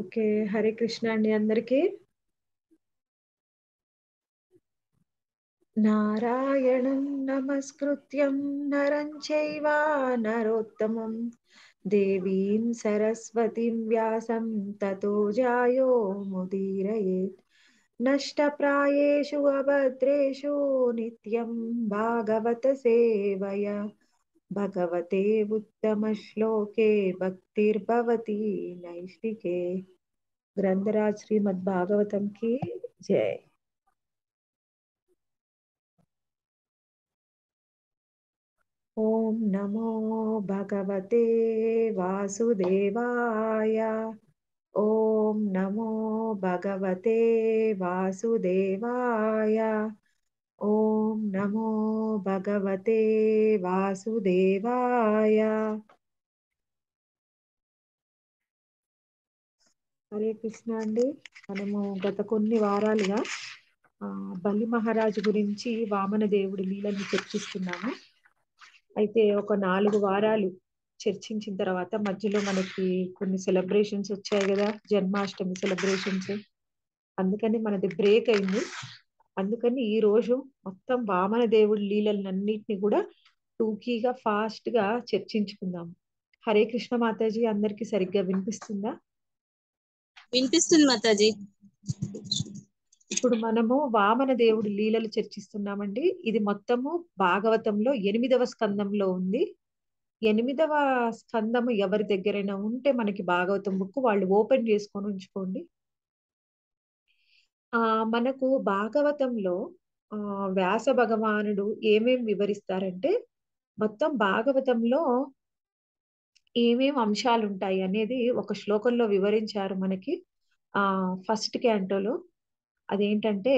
Okay Hare Krishna అండి అందరికీ నారాయణం నమస్కృత్యం నరం చైవ నరోత్తమం దేవీం సరస్వతిం వ్యాసం తతో జాయో ముదీరయేత్ నష్టప్రాయేషు అభద్రేషు నిత్యం భాగవత సేవయ भगवते उत्तम श्लोके भक्तिर्भवती नैष्टिके ग्रंथराज श्रीमद्भागवतम की जय ॐ नमो भगवते वासुदेवाय ॐ नमो भगवते वासुदेवाय ఓం నమో భగవతే వాసుదేవాయ హరే కృష్ణ అండి మనము గత కొన్ని వారాలుగా బలి మహారాజు గురించి వామన దేవుడి లీలని చర్చిస్తున్నాము అయితే ఒక నాలుగు వారాలు చర్చించిన తర్వాత మధ్యలో మనకి కొన్ని సెలబ్రేషన్స్ వచ్చాయి కదా జన్మాష్టమి సెలబ్రేషన్స్ అందుకని మనది బ్రేక్ అయింది అందుకని ఈ రోజు మొత్తం వామన దేవుడి లీలలన్నింటినీ కూడా టూకీగా ఫాస్ట్ గా చర్చించుకుందాం హరే కృష్ణ మాతాజీ అందరికి సరిగ్గా వినిపిస్తుందా వినిపిస్తుంది మాతాజీ ఇప్పుడు మనము వామన దేవుడి లీలలు చర్చిస్తున్నామండి ఇది మొత్తము భాగవతంలో ఎనిమిదవ స్కందంలో ఉంది ఎనిమిదవ స్కందము ఎవరి దగ్గరైనా ఉంటే మనకి భాగవతం బుక్ వాళ్ళు ఓపెన్ చేసుకొని ఉంచుకోండి ఆ! మనకు భాగవతంలో ఆ వ్యాస భగవానుడు ఏమేం వివరిస్తారంటే, మొత్తం భాగవతంలో ఏమేం అంశాలు ఉంటాయి అనేది ఒక శ్లోకంలో వివరించారు మనకి. ఆ ఫస్ట్ క్యాంటోలో. అదేంటంటే,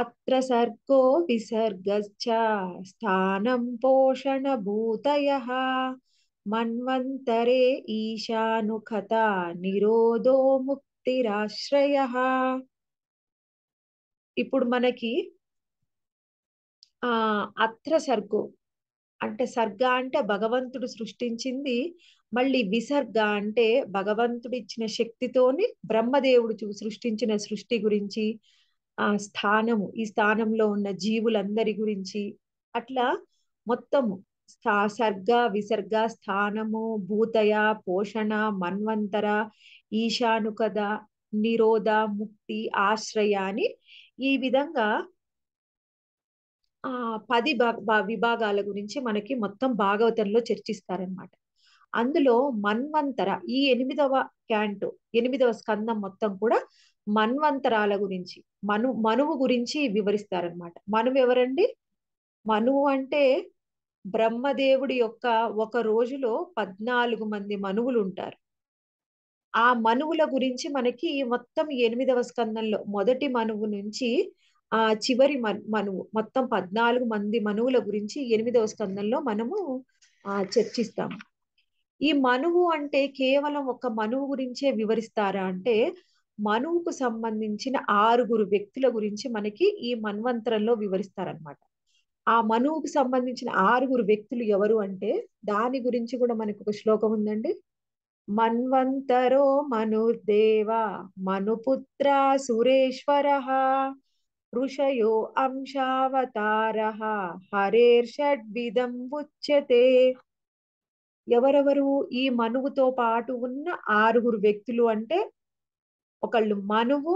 అత్ర సర్గో విసర్గశ్చ స్థానం పోషణ భూతయ మన్వంతరే కథ నిరోధో ముక్తిరాశ్రయ ఇప్పుడు మనకి ఆ అత్ర సర్గు అంటే సర్గ అంటే భగవంతుడు సృష్టించింది మళ్ళీ విసర్గ అంటే భగవంతుడు ఇచ్చిన శక్తితోని బ్రహ్మదేవుడు సృష్టించిన సృష్టి గురించి ఆ స్థానము ఈ స్థానంలో ఉన్న జీవులందరి గురించి అట్లా మొత్తము సర్గ విసర్గ స్థానము భూతయ పోషణ మన్వంతర ఈశానుకద నిరోధ ముక్తి ఆశ్రయాని అని ఈ విధంగా ఆ పది విభాగాల గురించి మనకి మొత్తం భాగవతంలో చర్చిస్తారనమాట అందులో మన్వంతర ఈ ఎనిమిదవ క్యాంటు ఎనిమిదవ స్కందం మొత్తం కూడా మన్వంతరాల గురించి మను మనువు గురించి వివరిస్తారనమాట మనువు ఎవరండి మనువు అంటే బ్రహ్మదేవుడి యొక్క ఒక రోజులో పద్నాలుగు మంది మనువులు ఉంటారు ఆ మనువుల గురించి మనకి మొత్తం ఎనిమిదవ స్కందంలో మొదటి మనువు నుంచి ఆ చివరి మనువు మొత్తం పద్నాలుగు మంది మనువుల గురించి ఎనిమిదవ స్కందంలో మనము ఆ చర్చిస్తాము ఈ మనువు అంటే కేవలం ఒక మనువు గురించే వివరిస్తారా అంటే మనువుకు సంబంధించిన ఆరుగురు వ్యక్తుల గురించి మనకి ఈ మన్వంతరంలో వివరిస్తారనమాట ఆ మనువుకు సంబంధించిన ఆరుగురు వ్యక్తులు ఎవరు అంటే దాని గురించి కూడా మనకు ఒక శ్లోకం ఉందండి మన్వంతరో మనుర్దేవ మనుపుత్ర సురేశ్వర ఋషయో అంశావతార హరేర్షడ్విధం ఉచ్యతే ఎవరెవరు ఈ మనువుతో పాటు ఉన్న ఆరుగురు వ్యక్తులు అంటే ఒకళ్ళు మనువు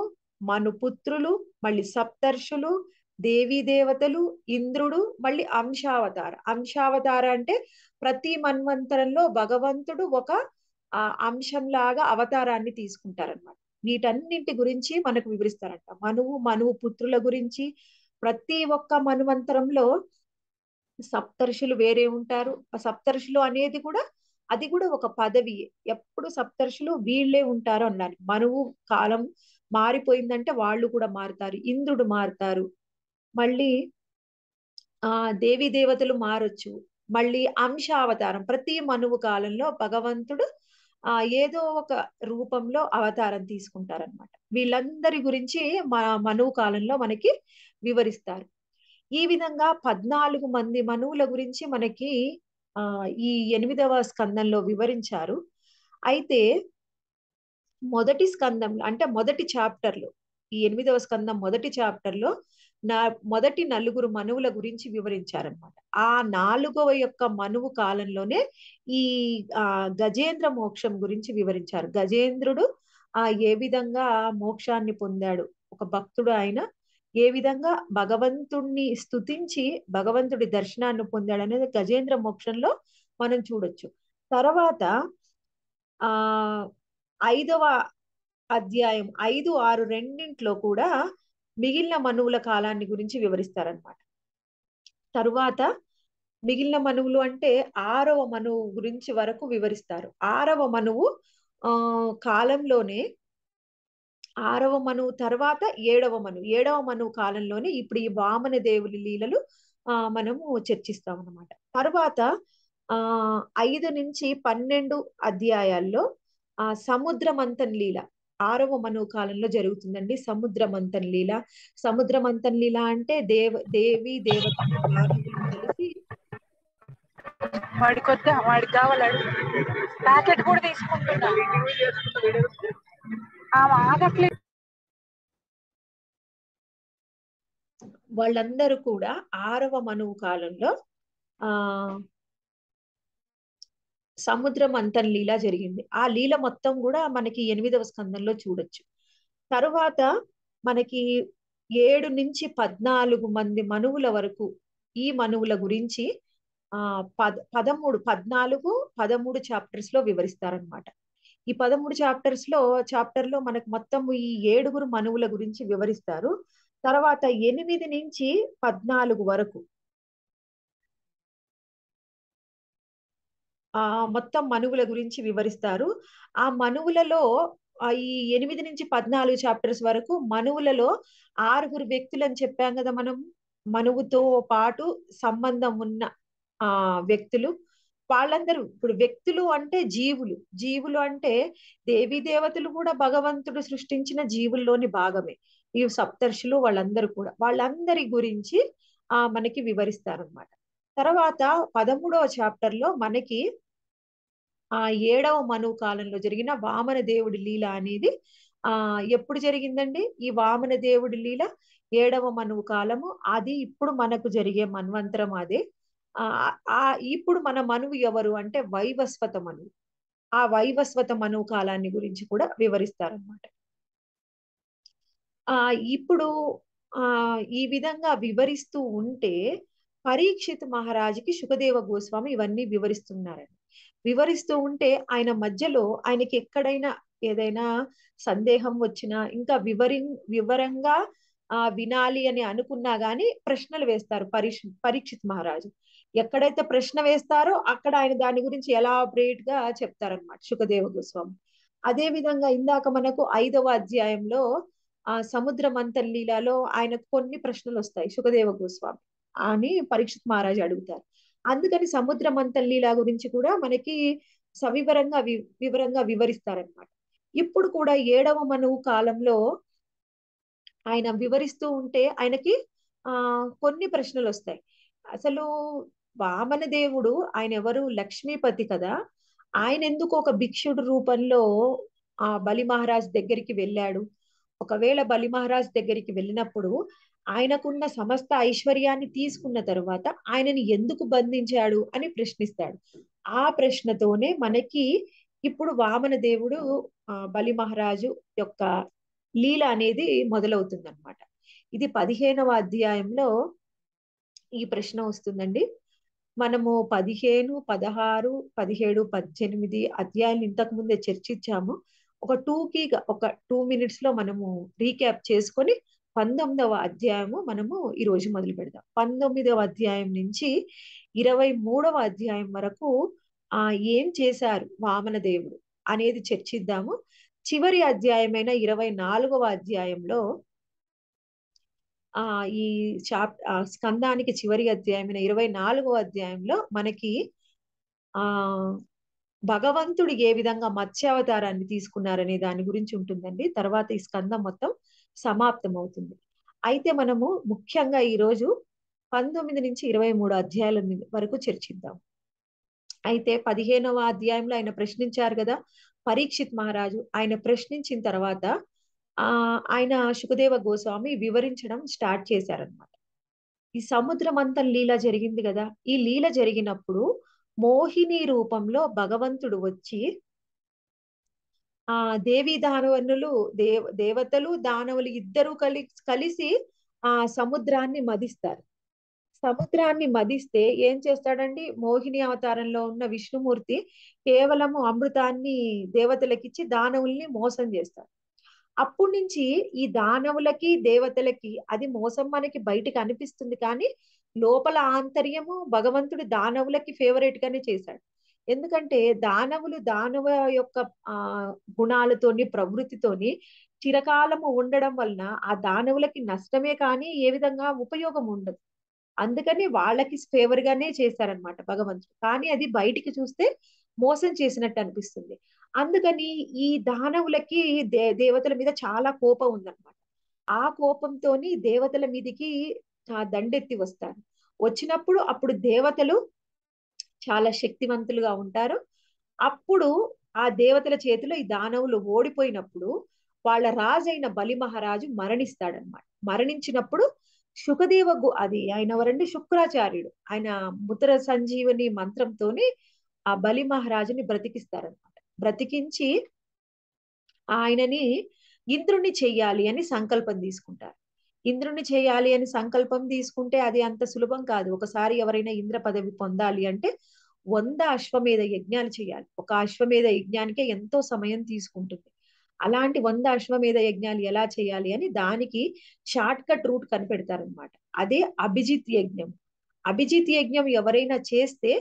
మనుపుత్రులు మళ్ళీ సప్తర్షులు దేవీ దేవతలు ఇంద్రుడు మళ్ళీ అంశావతార అంశావతార అంటే ప్రతి మన్వంతరంలో భగవంతుడు ఒక ఆ అంశంలాగా అవతారాన్ని తీసుకుంటారనమాట వీటన్నింటి గురించి మనకు వివరిస్తారంట మనువు మనువు పుత్రుల గురించి ప్రతి ఒక్క మనువంతరంలో సప్తర్షులు వేరే ఉంటారు సప్తర్షులు అనేది కూడా అది కూడా ఒక పదవి ఎప్పుడు సప్తర్షులు వీళ్ళే ఉంటారు అన్నారు మనువు కాలం మారిపోయిందంటే వాళ్ళు కూడా మారుతారు ఇంద్రుడు మారుతారు మళ్ళీ ఆ దేవి దేవతలు మారొచ్చు మళ్ళీ అంశ అవతారం ప్రతి మనువు కాలంలో భగవంతుడు ఆ ఏదో ఒక రూపంలో అవతారం తీసుకుంటారనమాట వీళ్ళందరి గురించి మనువు కాలంలో మనకి వివరిస్తారు ఈ విధంగా పద్నాలుగు మంది మనువుల గురించి మనకి ఆ ఈ ఎనిమిదవ స్కందంలో వివరించారు అయితే మొదటి స్కందంలో అంటే మొదటి చాప్టర్లో ఈ ఎనిమిదవ స్కందం మొదటి చాప్టర్లో నా మొదటి నలుగురు మనువుల గురించి వివరించారనమాట ఆ నాలుగవ యొక్క మనువు కాలంలోనే ఈ ఆ గజేంద్ర మోక్షం గురించి వివరించారు గజేంద్రుడు ఆ ఏ విధంగా మోక్షాన్ని పొందాడు ఒక భక్తుడు ఆయన ఏ విధంగా భగవంతుణ్ణి స్థుతించి భగవంతుడి దర్శనాన్ని పొందాడు అనేది గజేంద్ర మోక్షంలో మనం చూడొచ్చు తర్వాత ఆ ఐదవ అధ్యాయం ఐదు ఆరు రెండింట్లో కూడా మిగిలిన మనువుల కాలాన్ని గురించి వివరిస్తారనమాట తరువాత మిగిలిన మనువులు అంటే ఆరవ మనువు గురించి వరకు వివరిస్తారు ఆరవ మనువు ఆ కాలంలోనే ఆరవ మనువు తర్వాత ఏడవ మనువు ఏడవ మనువు కాలంలోనే ఇప్పుడు ఈ వామన దేవుని లీలలు ఆ మనము చర్చిస్తాం అనమాట తర్వాత ఆ ఐదు నుంచి పన్నెండు అధ్యాయాల్లో ఆ సముద్రమంతన్ లీల ఆరవ మనోకాలంలో జరుగుతుందండి సముద్రమంతన్ లీల సముద్రమంతన్ లీల అంటే దేవ దేవి దేవత కలిసి వాడికి వద్ద వాడికి కావాలండి ప్యాకెట్ కూడా తీసుకుంటున్నా వాళ్ళందరూ కూడా ఆరవ కాలంలో ఆ సముద్రం అంత లీల జరిగింది ఆ లీల మొత్తం కూడా మనకి ఎనిమిదవ స్కందంలో చూడొచ్చు తరువాత మనకి ఏడు నుంచి పద్నాలుగు మంది మనువుల వరకు ఈ మనువుల గురించి ఆ పద పదమూడు పద్నాలుగు పదమూడు చాప్టర్స్ లో వివరిస్తారనమాట ఈ పదమూడు చాప్టర్స్ లో చాప్టర్ లో మనకు మొత్తం ఈ ఏడుగురు మనువుల గురించి వివరిస్తారు తర్వాత ఎనిమిది నుంచి పద్నాలుగు వరకు ఆ మొత్తం మనువుల గురించి వివరిస్తారు ఆ మనువులలో ఈ ఎనిమిది నుంచి పద్నాలుగు చాప్టర్స్ వరకు మనువులలో ఆరుగురు వ్యక్తులు అని చెప్పాం కదా మనం మనువుతో పాటు సంబంధం ఉన్న ఆ వ్యక్తులు వాళ్ళందరూ ఇప్పుడు వ్యక్తులు అంటే జీవులు జీవులు అంటే దేవీ దేవతలు కూడా భగవంతుడు సృష్టించిన జీవుల్లోని భాగమే ఈ సప్తర్షులు వాళ్ళందరూ కూడా వాళ్ళందరి గురించి ఆ మనకి వివరిస్తారనమాట తర్వాత పదమూడవ చాప్టర్ లో మనకి ఆ ఏడవ మనువు కాలంలో జరిగిన వామన దేవుడి లీల అనేది ఆ ఎప్పుడు జరిగిందండి ఈ వామన దేవుడి లీల ఏడవ మనువు కాలము అది ఇప్పుడు మనకు జరిగే మన్వంతరం అదే ఆ ఇప్పుడు మన మనువు ఎవరు అంటే వైవస్వత మనువు ఆ వైవస్వత మనువు కాలాన్ని గురించి కూడా వివరిస్తారనమాట ఆ ఇప్పుడు ఆ ఈ విధంగా వివరిస్తూ ఉంటే పరీక్షిత్ మహారాజుకి సుఖదేవ గోస్వామి ఇవన్నీ వివరిస్తున్నారండి వివరిస్తూ ఉంటే ఆయన మధ్యలో ఆయనకి ఎక్కడైనా ఏదైనా సందేహం వచ్చినా ఇంకా వివరి వివరంగా ఆ వినాలి అని అనుకున్నా గాని ప్రశ్నలు వేస్తారు పరీక్ష పరీక్షిత్ మహారాజు ఎక్కడైతే ప్రశ్న వేస్తారో అక్కడ ఆయన దాని గురించి ఎలాబరేట్ గా చెప్తారనమాట సుఖదేవ గోస్వామి అదే విధంగా ఇందాక మనకు ఐదవ అధ్యాయంలో ఆ సముద్ర మంతలీలలో ఆయన కొన్ని ప్రశ్నలు వస్తాయి సుఖదేవ గోస్వామి అని పరీక్షిత్ మహారాజు అడుగుతారు అందుకని సముద్ర మంతల్లిలా గురించి కూడా మనకి సవివరంగా వివరంగా వివరిస్తారనమాట ఇప్పుడు కూడా ఏడవ మనువు కాలంలో ఆయన వివరిస్తూ ఉంటే ఆయనకి ఆ కొన్ని ప్రశ్నలు వస్తాయి అసలు వామన దేవుడు ఆయన ఎవరు లక్ష్మీపతి కదా ఆయన ఎందుకు ఒక భిక్షుడు రూపంలో ఆ బలి మహారాజ్ దగ్గరికి వెళ్ళాడు ఒకవేళ బలి మహారాజ్ దగ్గరికి వెళ్ళినప్పుడు ఆయనకున్న సమస్త ఐశ్వర్యాన్ని తీసుకున్న తరువాత ఆయనని ఎందుకు బంధించాడు అని ప్రశ్నిస్తాడు ఆ ప్రశ్నతోనే మనకి ఇప్పుడు వామన దేవుడు బలి మహారాజు యొక్క లీల అనేది మొదలవుతుంది అనమాట ఇది పదిహేనవ అధ్యాయంలో ఈ ప్రశ్న వస్తుందండి మనము పదిహేను పదహారు పదిహేడు పద్దెనిమిది అధ్యాయాలు ఇంతకు ముందే చర్చించాము ఒక టూకి ఒక టూ మినిట్స్ లో మనము రీక్యాప్ చేసుకొని పంతొమ్మిదవ అధ్యాయము మనము ఈరోజు మొదలు పెడదాం పంతొమ్మిదవ అధ్యాయం నుంచి ఇరవై మూడవ అధ్యాయం వరకు ఆ ఏం చేశారు వామన దేవుడు అనేది చర్చిద్దాము చివరి అధ్యాయమైన ఇరవై నాలుగవ అధ్యాయంలో ఆ ఈ చాప్ స్కందానికి చివరి అధ్యాయమైన ఇరవై నాలుగవ అధ్యాయంలో మనకి ఆ భగవంతుడు ఏ విధంగా మత్స్యావతారాన్ని తీసుకున్నారనే దాని గురించి ఉంటుందండి తర్వాత ఈ స్కందం మొత్తం సమాప్తం అవుతుంది అయితే మనము ముఖ్యంగా ఈరోజు పంతొమ్మిది నుంచి ఇరవై మూడు అధ్యాయాల వరకు చర్చిద్దాం అయితే పదిహేనవ అధ్యాయంలో ఆయన ప్రశ్నించారు కదా పరీక్షిత్ మహారాజు ఆయన ప్రశ్నించిన తర్వాత ఆ ఆయన సుఖదేవ గోస్వామి వివరించడం స్టార్ట్ చేశారనమాట ఈ సముద్రం అంతా లీల జరిగింది కదా ఈ లీల జరిగినప్పుడు మోహిని రూపంలో భగవంతుడు వచ్చి ఆ దేవి దానవనులు దేవ దేవతలు దానవులు ఇద్దరు కలి కలిసి ఆ సముద్రాన్ని మదిస్తారు సముద్రాన్ని మదిస్తే ఏం చేస్తాడండి మోహిని అవతారంలో ఉన్న విష్ణుమూర్తి కేవలము అమృతాన్ని దేవతలకిచ్చి దానవుల్ని మోసం చేస్తారు అప్పటి నుంచి ఈ దానవులకి దేవతలకి అది మోసం మనకి బయటకు అనిపిస్తుంది కానీ లోపల ఆంతర్యము భగవంతుడు దానవులకి ఫేవరెట్ గానే చేశాడు ఎందుకంటే దానవులు దానవ యొక్క ఆ గుణాలతోని ప్రవృత్తితోని చిరకాలము ఉండడం వలన ఆ దానవులకి నష్టమే కానీ ఏ విధంగా ఉపయోగం ఉండదు అందుకని వాళ్ళకి ఫేవర్ గానే చేశారనమాట భగవంతుడు కానీ అది బయటికి చూస్తే మోసం చేసినట్టు అనిపిస్తుంది అందుకని ఈ దానవులకి దే దేవతల మీద చాలా కోపం ఉందన్నమాట ఆ కోపంతోని దేవతల మీదకి దండెత్తి వస్తారు వచ్చినప్పుడు అప్పుడు దేవతలు చాలా శక్తివంతులుగా ఉంటారు అప్పుడు ఆ దేవతల చేతిలో ఈ దానవులు ఓడిపోయినప్పుడు వాళ్ళ రాజైన బలి మహారాజు మరణిస్తాడనమాట మరణించినప్పుడు గు అది ఆయన ఎవరండి శుక్రాచార్యుడు ఆయన ముద్ర సంజీవని మంత్రంతోనే ఆ బలి మహారాజుని బ్రతికిస్తారనమాట బ్రతికించి ఆయనని ఇంద్రుణ్ణి చెయ్యాలి అని సంకల్పం తీసుకుంటారు ఇంద్రుణ్ణి చేయాలి అని సంకల్పం తీసుకుంటే అది అంత సులభం కాదు ఒకసారి ఎవరైనా ఇంద్ర పదవి పొందాలి అంటే వంద అశ్వమేధ యజ్ఞాలు చేయాలి ఒక అశ్వమేధ యజ్ఞానికే ఎంతో సమయం తీసుకుంటుంది అలాంటి వంద అశ్వమేధ యజ్ఞాలు ఎలా చేయాలి అని దానికి షార్ట్ కట్ రూట్ కనిపెడతారనమాట అదే అభిజిత్ యజ్ఞం అభిజిత్ యజ్ఞం ఎవరైనా చేస్తే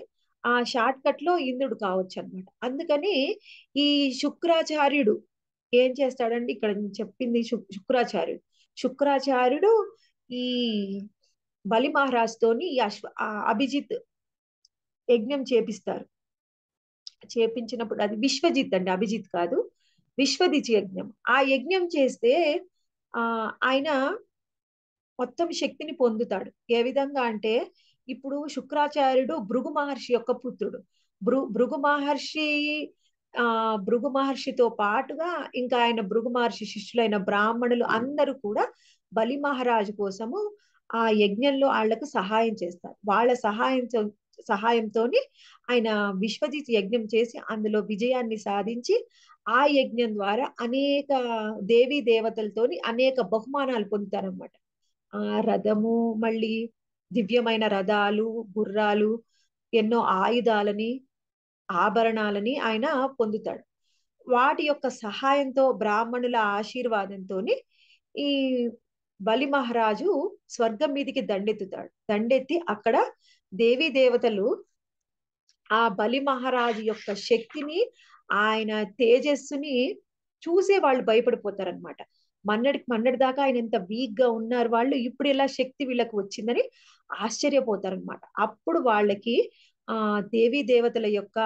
ఆ షార్ట్ కట్ లో ఇంద్రుడు కావచ్చు అనమాట అందుకని ఈ శుక్రాచార్యుడు ఏం చేస్తాడండి ఇక్కడ చెప్పింది శుక్రాచార్యుడు శుక్రాచార్యుడు ఈ బలి మహారాజుతోని అశ్వ అభిజిత్ యజ్ఞం చేపిస్తారు చేపించినప్పుడు అది విశ్వజిత్ అండి అభిజిత్ కాదు విశ్వజిత్ యజ్ఞం ఆ యజ్ఞం చేస్తే ఆ ఆయన మొత్తం శక్తిని పొందుతాడు ఏ విధంగా అంటే ఇప్పుడు శుక్రాచార్యుడు భృగు మహర్షి యొక్క పుత్రుడు భృ భృగు మహర్షి ఆ భృగు మహర్షితో పాటుగా ఇంకా ఆయన భృగు మహర్షి శిష్యులైన బ్రాహ్మణులు అందరూ కూడా బలి మహారాజు కోసము ఆ యజ్ఞంలో వాళ్లకు సహాయం చేస్తారు వాళ్ళ సహాయం సహాయంతో ఆయన విశ్వజిత్ యజ్ఞం చేసి అందులో విజయాన్ని సాధించి ఆ యజ్ఞం ద్వారా అనేక దేవీ దేవతలతోని అనేక బహుమానాలు పొందుతారనమాట ఆ రథము మళ్ళీ దివ్యమైన రథాలు గుర్రాలు ఎన్నో ఆయుధాలని ఆభరణాలని ఆయన పొందుతాడు వాటి యొక్క సహాయంతో బ్రాహ్మణుల ఆశీర్వాదంతో ఈ బలి మహారాజు స్వర్గం మీదికి దండెత్తుతాడు దండెత్తి అక్కడ దేవీ దేవతలు ఆ బలి మహారాజు యొక్క శక్తిని ఆయన తేజస్సుని చూసే వాళ్ళు భయపడిపోతారనమాట మన్నడికి మన్నడి దాకా ఆయన ఎంత వీక్ గా ఉన్నారు వాళ్ళు ఇప్పుడు ఇలా శక్తి వీళ్ళకి వచ్చిందని ఆశ్చర్యపోతారనమాట అప్పుడు వాళ్ళకి ఆ దేవీ దేవతల యొక్క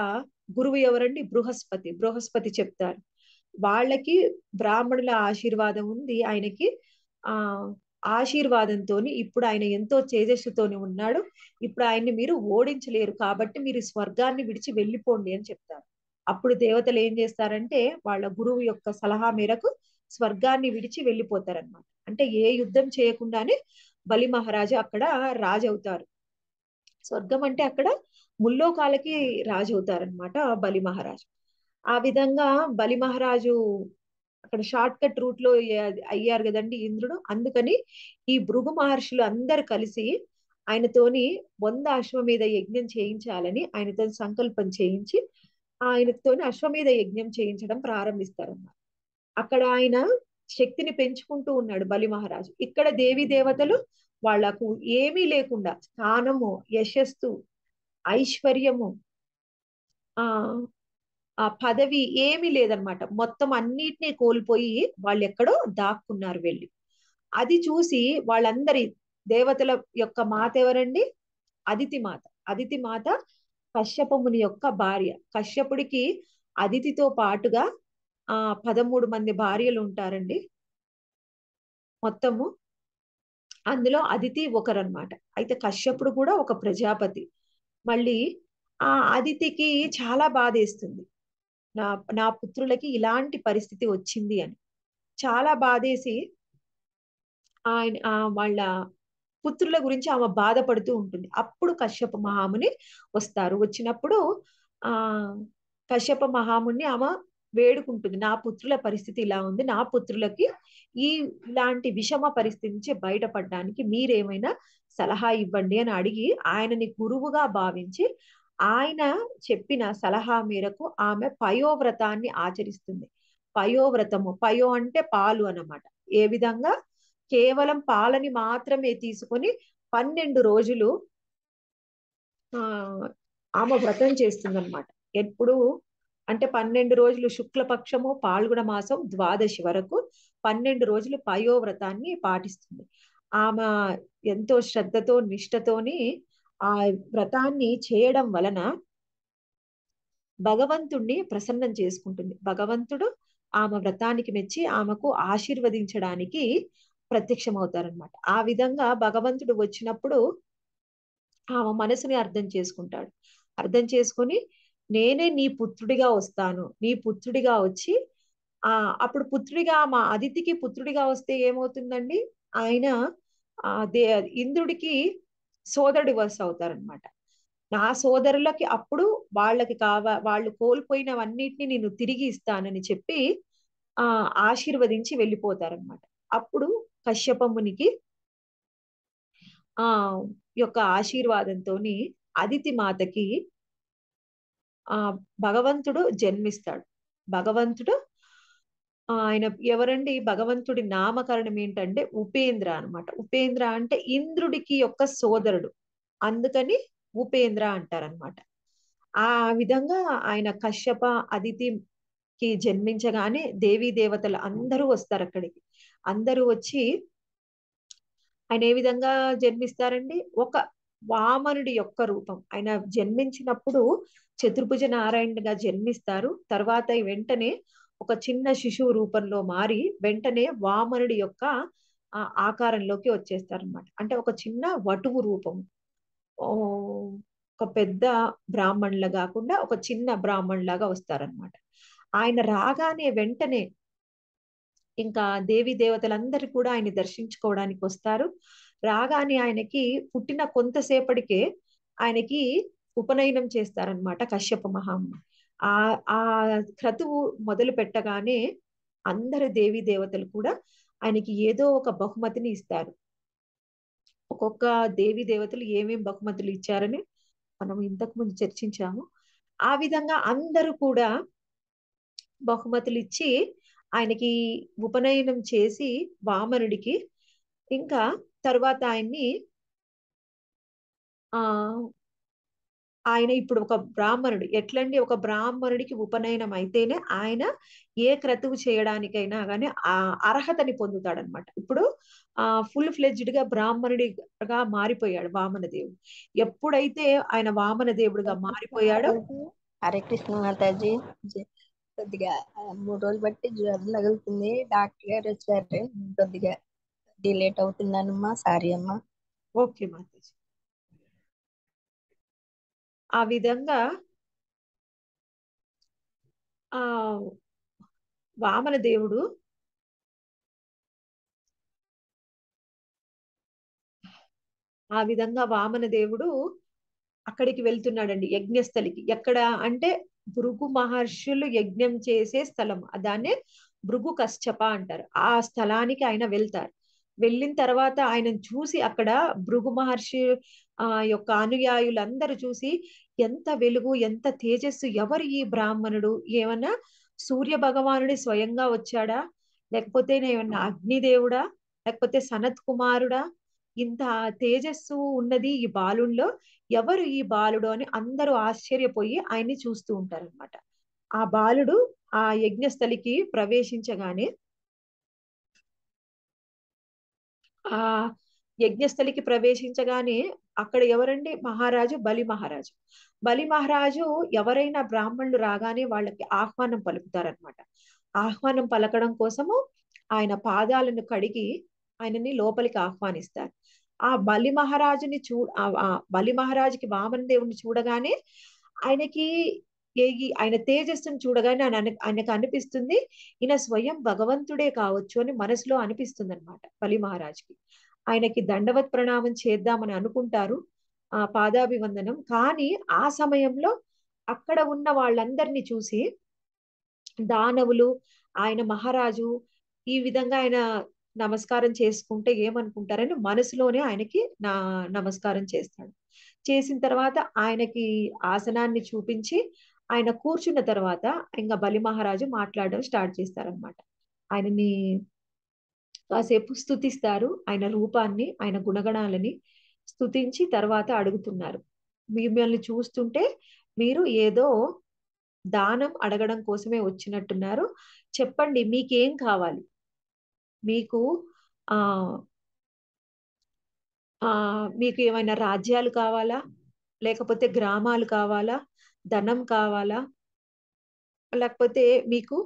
గురువు ఎవరండి బృహస్పతి బృహస్పతి చెప్తారు వాళ్ళకి బ్రాహ్మణుల ఆశీర్వాదం ఉంది ఆయనకి ఆ ఆశీర్వాదంతో ఇప్పుడు ఆయన ఎంతో తేజస్సుతోనే ఉన్నాడు ఇప్పుడు ఆయన్ని మీరు ఓడించలేరు కాబట్టి మీరు స్వర్గాన్ని విడిచి వెళ్ళిపోండి అని చెప్తారు అప్పుడు దేవతలు ఏం చేస్తారంటే వాళ్ళ గురువు యొక్క సలహా మేరకు స్వర్గాన్ని విడిచి వెళ్ళిపోతారనమాట అంటే ఏ యుద్ధం చేయకుండానే బలి మహారాజు అక్కడ రాజు అవుతారు స్వర్గం అంటే అక్కడ ముల్లోకాలకి రాజు బలి మహారాజు ఆ విధంగా బలి మహారాజు అక్కడ షార్ట్ కట్ రూట్ లో అయ్యారు కదండి ఇంద్రుడు అందుకని ఈ భృగు మహర్షులు అందరు కలిసి ఆయనతోని వంద అశ్వమేధ యజ్ఞం చేయించాలని ఆయనతో సంకల్పం చేయించి ఆయనతోని అశ్వమేధ యజ్ఞం చేయించడం ప్రారంభిస్తారన్నమాట అక్కడ ఆయన శక్తిని పెంచుకుంటూ ఉన్నాడు బలి మహారాజు ఇక్కడ దేవి దేవతలు వాళ్లకు ఏమీ లేకుండా స్థానము యశస్సు ఐశ్వర్యము ఆ ఆ పదవి ఏమీ లేదనమాట మొత్తం అన్నిటినీ కోల్పోయి వాళ్ళు ఎక్కడో దాక్కున్నారు వెళ్ళి అది చూసి వాళ్ళందరి దేవతల యొక్క మాత ఎవరండి అదితి మాత అదితి మాత కశ్యపముని యొక్క భార్య కశ్యపుడికి అదితితో పాటుగా ఆ పదమూడు మంది భార్యలు ఉంటారండి మొత్తము అందులో అదితి ఒకరనమాట అయితే కశ్యపుడు కూడా ఒక ప్రజాపతి మళ్ళీ ఆ అదితికి చాలా వేస్తుంది నా నా పుత్రులకి ఇలాంటి పరిస్థితి వచ్చింది అని చాలా బాధేసి ఆయన వాళ్ళ పుత్రుల గురించి ఆమె బాధపడుతూ ఉంటుంది అప్పుడు కశ్యప మహాముని వస్తారు వచ్చినప్పుడు ఆ కశ్యప మహాముని ఆమె వేడుకుంటుంది నా పుత్రుల పరిస్థితి ఇలా ఉంది నా పుత్రులకి ఈ ఇలాంటి విషమ పరిస్థితి నుంచి బయటపడడానికి మీరేమైనా సలహా ఇవ్వండి అని అడిగి ఆయనని గురువుగా భావించి ఆయన చెప్పిన సలహా మేరకు ఆమె పయోవ్రతాన్ని ఆచరిస్తుంది పయోవ్రతము పయో అంటే పాలు అన్నమాట ఏ విధంగా కేవలం పాలని మాత్రమే తీసుకొని పన్నెండు రోజులు ఆ ఆమె వ్రతం చేస్తుందన్నమాట ఎప్పుడు అంటే పన్నెండు రోజులు శుక్లపక్షము పాల్గొన మాసం ద్వాదశి వరకు పన్నెండు రోజులు పయోవ్రతాన్ని పాటిస్తుంది ఆమె ఎంతో శ్రద్ధతో నిష్టతోని ఆ వ్రతాన్ని చేయడం వలన భగవంతుణ్ణి ప్రసన్నం చేసుకుంటుంది భగవంతుడు ఆమె వ్రతానికి మెచ్చి ఆమెకు ఆశీర్వదించడానికి ప్రత్యక్షం అవుతారనమాట ఆ విధంగా భగవంతుడు వచ్చినప్పుడు ఆమె మనసుని అర్థం చేసుకుంటాడు అర్థం చేసుకుని నేనే నీ పుత్రుడిగా వస్తాను నీ పుత్రుడిగా వచ్చి ఆ అప్పుడు పుత్రుడిగా మా అదితికి పుత్రుడిగా వస్తే ఏమవుతుందండి ఆయన దే ఇంద్రుడికి సోదరుడు వర్స్ అవుతారనమాట నా సోదరులకి అప్పుడు వాళ్ళకి కావ వాళ్ళు కోల్పోయినవన్నిటిని నేను తిరిగి ఇస్తానని చెప్పి ఆ ఆశీర్వదించి వెళ్ళిపోతారనమాట అప్పుడు కశ్యపమునికి ఆ యొక్క ఆశీర్వాదంతో అదితి మాతకి ఆ భగవంతుడు జన్మిస్తాడు భగవంతుడు ఆయన ఎవరండి భగవంతుడి నామకరణం ఏంటంటే ఉపేంద్ర అనమాట ఉపేంద్ర అంటే ఇంద్రుడికి యొక్క సోదరుడు అందుకని ఉపేంద్ర అంటారనమాట ఆ విధంగా ఆయన కశ్యప అదితికి జన్మించగానే దేవీ దేవతలు అందరూ వస్తారు అక్కడికి అందరూ వచ్చి ఆయన ఏ విధంగా జన్మిస్తారండి ఒక వామనుడి యొక్క రూపం ఆయన జన్మించినప్పుడు చతుర్భుజ నారాయణగా జన్మిస్తారు తర్వాత వెంటనే ఒక చిన్న శిశువు రూపంలో మారి వెంటనే వామనుడి యొక్క ఆకారంలోకి వచ్చేస్తారనమాట అంటే ఒక చిన్న వటువు రూపం ఒక పెద్ద బ్రాహ్మణులు కాకుండా ఒక చిన్న బ్రాహ్మణులాగా వస్తారనమాట ఆయన రాగానే వెంటనే ఇంకా దేవి దేవతలందరూ కూడా ఆయన దర్శించుకోవడానికి వస్తారు రాగానే ఆయనకి పుట్టిన కొంతసేపటికే ఆయనకి ఉపనయనం చేస్తారనమాట కశ్యప మహామ్మ ఆ ఆ క్రతువు మొదలు పెట్టగానే అందరి దేవి దేవతలు కూడా ఆయనకి ఏదో ఒక బహుమతిని ఇస్తారు ఒక్కొక్క దేవి దేవతలు ఏమేం బహుమతులు ఇచ్చారని మనం ఇంతకు ముందు చర్చించాము ఆ విధంగా అందరూ కూడా బహుమతులు ఇచ్చి ఆయనకి ఉపనయనం చేసి వామనుడికి ఇంకా తర్వాత ఆయన్ని ఆ ఆయన ఇప్పుడు ఒక బ్రాహ్మణుడు ఎట్లండి ఒక బ్రాహ్మణుడికి ఉపనయనం అయితేనే ఆయన ఏ క్రతువు చేయడానికైనా కానీ ఆ అర్హతని పొందుతాడనమాట ఇప్పుడు ఆ ఫుల్ ఫ్లెజ్డ్ గా బ్రాహ్మణుడిగా మారిపోయాడు వామన దేవుడు ఎప్పుడైతే ఆయన వామన దేవుడిగా మారిపోయాడు హరే కృష్ణ మాతాజీ కొద్దిగా మూడు రోజులు బట్టి జ్వరం తగులుతుంది డాక్టర్ గారు వచ్చారు కొద్దిగా డిలేట్ అవుతుందనమ్మా సారీ అమ్మా ఓకే మాతాజీ ఆ విధంగా ఆ వామన దేవుడు ఆ విధంగా వామన దేవుడు అక్కడికి వెళ్తున్నాడండి యజ్ఞస్థలికి ఎక్కడ అంటే భృగు మహర్షులు యజ్ఞం చేసే స్థలం దాన్ని భృగు కశ్చప అంటారు ఆ స్థలానికి ఆయన వెళ్తారు వెళ్ళిన తర్వాత ఆయన చూసి అక్కడ భృగు మహర్షి ఆ యొక్క అనుయాయులందరూ చూసి ఎంత వెలుగు ఎంత తేజస్సు ఎవరు ఈ బ్రాహ్మణుడు ఏమన్నా సూర్య భగవానుడి స్వయంగా వచ్చాడా లేకపోతే నేమన్నా అగ్నిదేవుడా లేకపోతే సనత్ కుమారుడా ఇంత తేజస్సు ఉన్నది ఈ బాలుల్లో ఎవరు ఈ బాలుడు అని అందరూ ఆశ్చర్యపోయి ఆయన్ని చూస్తూ ఉంటారనమాట ఆ బాలుడు ఆ యజ్ఞస్థలికి ప్రవేశించగానే ఆ యజ్ఞస్థలికి ప్రవేశించగానే అక్కడ ఎవరండి మహారాజు బలి మహారాజు బలి మహారాజు ఎవరైనా బ్రాహ్మణులు రాగానే వాళ్ళకి ఆహ్వానం పలుకుతారనమాట ఆహ్వానం పలకడం కోసము ఆయన పాదాలను కడిగి ఆయనని లోపలికి ఆహ్వానిస్తారు ఆ బలి మహారాజుని చూ ఆ బలి మహారాజుకి వామన దేవుని చూడగానే ఆయనకి ఏగి ఆయన తేజస్సును చూడగానే ఆయన ఆయనకు అనిపిస్తుంది ఈయన స్వయం భగవంతుడే కావచ్చు అని మనసులో అనిపిస్తుంది అనమాట బలి మహారాజుకి ఆయనకి దండవత్ ప్రణామం చేద్దామని అనుకుంటారు ఆ పాదాభివందనం కానీ ఆ సమయంలో అక్కడ ఉన్న వాళ్ళందరినీ చూసి దానవులు ఆయన మహారాజు ఈ విధంగా ఆయన నమస్కారం చేసుకుంటే ఏమనుకుంటారని మనసులోనే ఆయనకి నా నమస్కారం చేస్తాడు చేసిన తర్వాత ఆయనకి ఆసనాన్ని చూపించి ఆయన కూర్చున్న తర్వాత ఇంకా బలి మహారాజు మాట్లాడడం స్టార్ట్ చేస్తారనమాట ఆయనని కాసేపు స్థుతిస్తారు ఆయన రూపాన్ని ఆయన గుణగణాలని స్థుతించి తర్వాత అడుగుతున్నారు మిమ్మల్ని చూస్తుంటే మీరు ఏదో దానం అడగడం కోసమే వచ్చినట్టున్నారు చెప్పండి మీకేం కావాలి మీకు ఆ మీకు ఏమైనా రాజ్యాలు కావాలా లేకపోతే గ్రామాలు కావాలా ధనం కావాలా లేకపోతే మీకు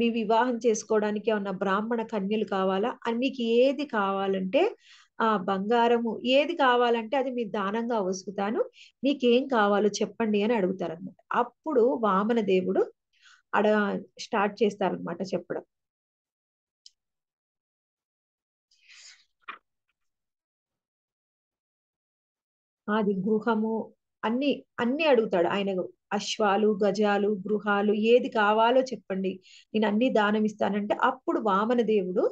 మీ వివాహం చేసుకోవడానికి ఏమన్నా బ్రాహ్మణ కన్యలు కావాలా అని మీకు ఏది కావాలంటే ఆ బంగారము ఏది కావాలంటే అది మీ దానంగా వసుకుతాను మీకేం కావాలో చెప్పండి అని అడుగుతారనమాట అప్పుడు వామన దేవుడు అడ స్టార్ట్ చేస్తారనమాట చెప్పడం అది గృహము అన్ని అన్ని అడుగుతాడు ఆయన అశ్వాలు గజాలు గృహాలు ఏది కావాలో చెప్పండి నేను అన్ని దానం ఇస్తానంటే అప్పుడు వామన దేవుడు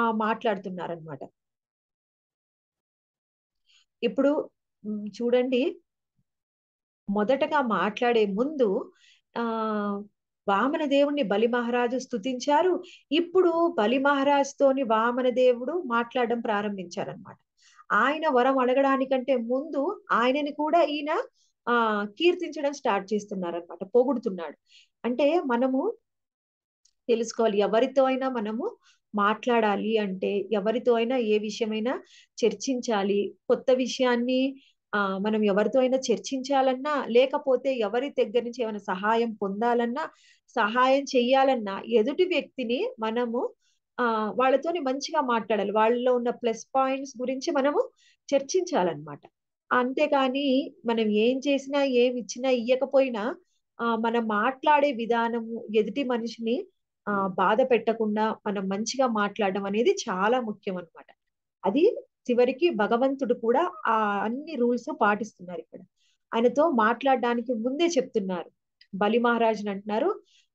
ఆ మాట్లాడుతున్నారనమాట ఇప్పుడు చూడండి మొదటగా మాట్లాడే ముందు ఆ వామన దేవుణ్ణి బలి మహారాజు స్థుతించారు ఇప్పుడు బలి మహారాజుతోని వామన దేవుడు మాట్లాడడం ప్రారంభించారనమాట ఆయన వరం అడగడానికంటే ముందు ఆయనని కూడా ఈయన ఆ కీర్తించడం స్టార్ట్ చేస్తున్నారు అనమాట పొగుడుతున్నాడు అంటే మనము తెలుసుకోవాలి ఎవరితో అయినా మనము మాట్లాడాలి అంటే ఎవరితో అయినా ఏ విషయమైనా చర్చించాలి కొత్త విషయాన్ని ఆ మనం ఎవరితో అయినా చర్చించాలన్నా లేకపోతే ఎవరి దగ్గర నుంచి ఏమైనా సహాయం పొందాలన్నా సహాయం చెయ్యాలన్నా ఎదుటి వ్యక్తిని మనము ఆ వాళ్ళతోని మంచిగా మాట్లాడాలి వాళ్ళలో ఉన్న ప్లస్ పాయింట్స్ గురించి మనము చర్చించాలన్నమాట అంతేగాని మనం ఏం చేసినా ఏమి ఇచ్చినా ఇయ్యకపోయినా ఆ మనం మాట్లాడే విధానము ఎదుటి మనిషిని ఆ బాధ పెట్టకుండా మనం మంచిగా మాట్లాడడం అనేది చాలా ముఖ్యం అనమాట అది చివరికి భగవంతుడు కూడా ఆ అన్ని రూల్స్ పాటిస్తున్నారు ఇక్కడ ఆయనతో మాట్లాడడానికి ముందే చెప్తున్నారు బలి మహారాజుని అంటున్నారు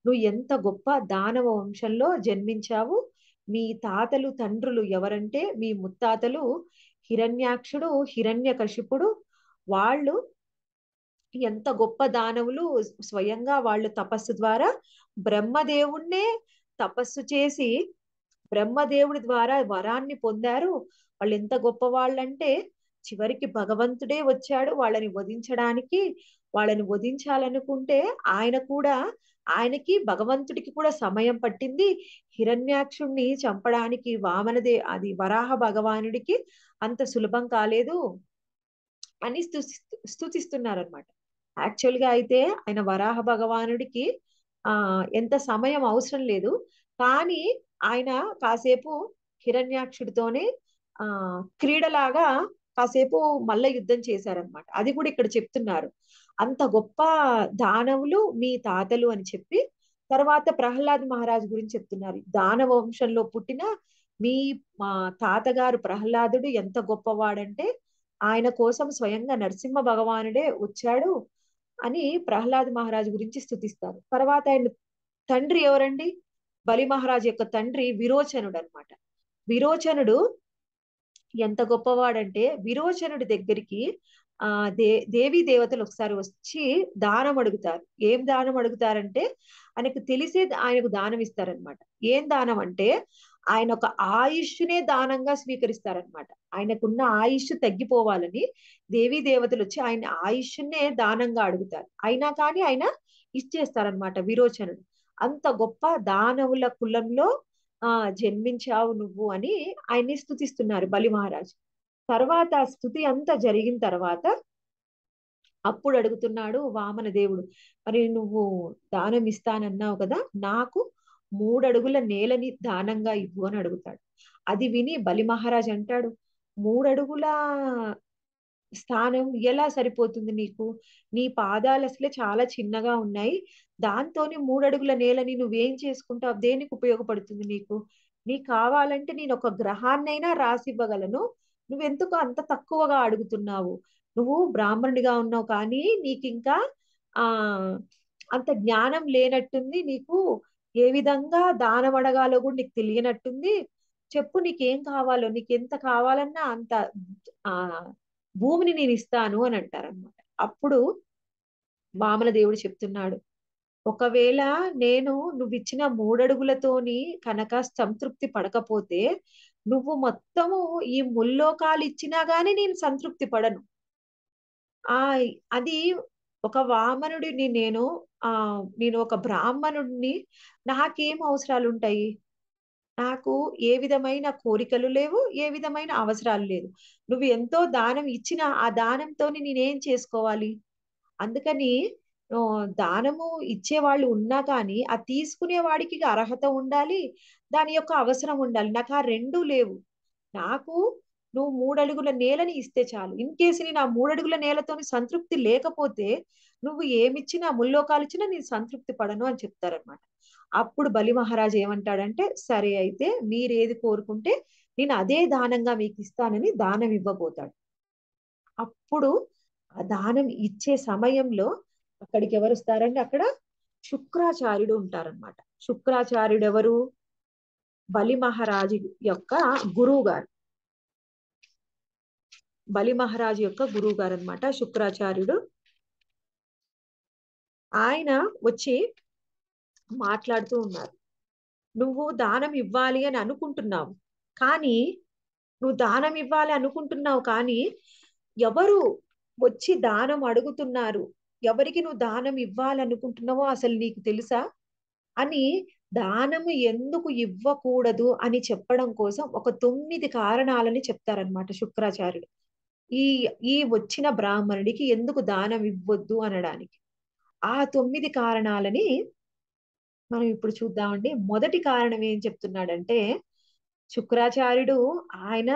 నువ్వు ఎంత గొప్ప దానవ వంశంలో జన్మించావు మీ తాతలు తండ్రులు ఎవరంటే మీ ముత్తాతలు హిరణ్యాక్షుడు హిరణ్యకశిపుడు వాళ్ళు ఎంత గొప్ప దానవులు స్వయంగా వాళ్ళు తపస్సు ద్వారా బ్రహ్మదేవుణ్ణే తపస్సు చేసి బ్రహ్మదేవుడి ద్వారా వరాన్ని పొందారు వాళ్ళు ఎంత గొప్ప వాళ్ళంటే చివరికి భగవంతుడే వచ్చాడు వాళ్ళని వధించడానికి వాళ్ళని వధించాలనుకుంటే ఆయన కూడా ఆయనకి భగవంతుడికి కూడా సమయం పట్టింది హిరణ్యాక్షుణ్ణి చంపడానికి వామనదే అది వరాహ భగవానుడికి అంత సులభం కాలేదు అని స్తు స్థుతిస్తున్నారనమాట యాక్చువల్ గా అయితే ఆయన వరాహ భగవానుడికి ఆ ఎంత సమయం అవసరం లేదు కానీ ఆయన కాసేపు హిరణ్యాక్షుడితోనే ఆ క్రీడలాగా కాసేపు మల్ల యుద్ధం చేశారనమాట అది కూడా ఇక్కడ చెప్తున్నారు అంత గొప్ప దానవులు మీ తాతలు అని చెప్పి తర్వాత ప్రహ్లాద్ మహారాజ్ గురించి చెప్తున్నారు దానవ వంశంలో పుట్టిన మీ మా తాతగారు ప్రహ్లాదుడు ఎంత గొప్పవాడంటే ఆయన కోసం స్వయంగా నరసింహ భగవానుడే వచ్చాడు అని ప్రహ్లాద్ మహారాజ్ గురించి స్థుతిస్తారు తర్వాత ఆయన తండ్రి ఎవరండి బలి మహారాజ్ యొక్క తండ్రి విరోచనుడు అనమాట విరోచనుడు ఎంత గొప్పవాడంటే విరోచనుడి దగ్గరికి ఆ దే దేవీ దేవతలు ఒకసారి వచ్చి దానం అడుగుతారు ఏం దానం అడుగుతారంటే ఆయనకు తెలిసే ఆయనకు దానం ఇస్తారనమాట ఏం దానం అంటే ఆయన ఒక ఆయుష్నే దానంగా స్వీకరిస్తారనమాట ఆయనకున్న ఆయుష్ తగ్గిపోవాలని దేవీ దేవతలు వచ్చి ఆయన ఆయుష్నే దానంగా అడుగుతారు అయినా కానీ ఆయన ఇచ్చేస్తారనమాట విరోచనుడు అంత గొప్ప దానవుల కులంలో ఆ జన్మించావు నువ్వు అని ఆయన్ని స్థుతిస్తున్నారు బలి మహారాజు తర్వాత స్థుతి అంతా జరిగిన తర్వాత అప్పుడు అడుగుతున్నాడు వామన దేవుడు మరి నువ్వు దానం ఇస్తానన్నావు కదా నాకు మూడడుగుల నేలని దానంగా ఇవ్వు అని అడుగుతాడు అది విని బలి మహారాజ్ అంటాడు మూడడుగుల స్థానం ఎలా సరిపోతుంది నీకు నీ పాదాలు అసలే చాలా చిన్నగా ఉన్నాయి దాంతోని మూడడుగుల నేలని నువ్వేం చేసుకుంటావు దేనికి ఉపయోగపడుతుంది నీకు నీకు కావాలంటే నేను ఒక గ్రహాన్నైనా రాసివ్వగలను నువ్వు ఎందుకు అంత తక్కువగా అడుగుతున్నావు నువ్వు బ్రాహ్మణుడిగా ఉన్నావు కానీ నీకు ఇంకా ఆ అంత జ్ఞానం లేనట్టుంది నీకు ఏ విధంగా దానం అడగాలో కూడా నీకు తెలియనట్టుంది చెప్పు నీకేం కావాలో నీకు ఎంత కావాలన్నా అంత ఆ భూమిని నేను ఇస్తాను అని అంటారనమాట అప్పుడు వామన దేవుడు చెప్తున్నాడు ఒకవేళ నేను నువ్వు ఇచ్చిన మూడడుగులతోని కనుక సంతృప్తి పడకపోతే నువ్వు మొత్తము ఈ ముల్లోకాలు ఇచ్చినా గాని నేను సంతృప్తి పడను ఆ అది ఒక వామనుడిని నేను ఆ నేను ఒక బ్రాహ్మణుడిని నాకేం అవసరాలు ఉంటాయి నాకు ఏ విధమైన కోరికలు లేవు ఏ విధమైన అవసరాలు లేదు నువ్వు ఎంతో దానం ఇచ్చిన ఆ దానంతో నేనేం చేసుకోవాలి అందుకని దానము ఇచ్చేవాళ్ళు ఉన్నా కానీ ఆ తీసుకునే వాడికి అర్హత ఉండాలి దాని యొక్క అవసరం ఉండాలి నాకు ఆ రెండు లేవు నాకు నువ్వు మూడడుగుల నేలని ఇస్తే చాలు ఇన్ కేసు నేను ఆ మూడడుగుల నేలతోని సంతృప్తి లేకపోతే నువ్వు ఏమిచ్చినా ముల్లోకాలు ఇచ్చినా నేను సంతృప్తి పడను అని చెప్తారనమాట అప్పుడు బలి మహారాజు ఏమంటాడంటే సరే అయితే మీరేది కోరుకుంటే నేను అదే దానంగా మీకు ఇస్తానని దానం ఇవ్వబోతాడు అప్పుడు ఆ దానం ఇచ్చే సమయంలో అక్కడికి ఎవరు వస్తారండి అక్కడ శుక్రాచార్యుడు ఉంటారనమాట శుక్రాచార్యుడు ఎవరు బలి మహారాజు యొక్క గురువు గారు బలి మహారాజు యొక్క గురువు గారు అనమాట శుక్రాచార్యుడు ఆయన వచ్చి మాట్లాడుతూ ఉన్నారు నువ్వు దానం ఇవ్వాలి అని అనుకుంటున్నావు కానీ నువ్వు దానం ఇవ్వాలి అనుకుంటున్నావు కానీ ఎవరు వచ్చి దానం అడుగుతున్నారు ఎవరికి నువ్వు దానం ఇవ్వాలనుకుంటున్నావో అసలు నీకు తెలుసా అని దానము ఎందుకు ఇవ్వకూడదు అని చెప్పడం కోసం ఒక తొమ్మిది కారణాలని చెప్తారనమాట శుక్రాచార్యుడు ఈ ఈ వచ్చిన బ్రాహ్మణుడికి ఎందుకు దానం ఇవ్వద్దు అనడానికి ఆ తొమ్మిది కారణాలని మనం ఇప్పుడు చూద్దామండి మొదటి కారణం ఏం చెప్తున్నాడంటే శుక్రాచార్యుడు ఆయన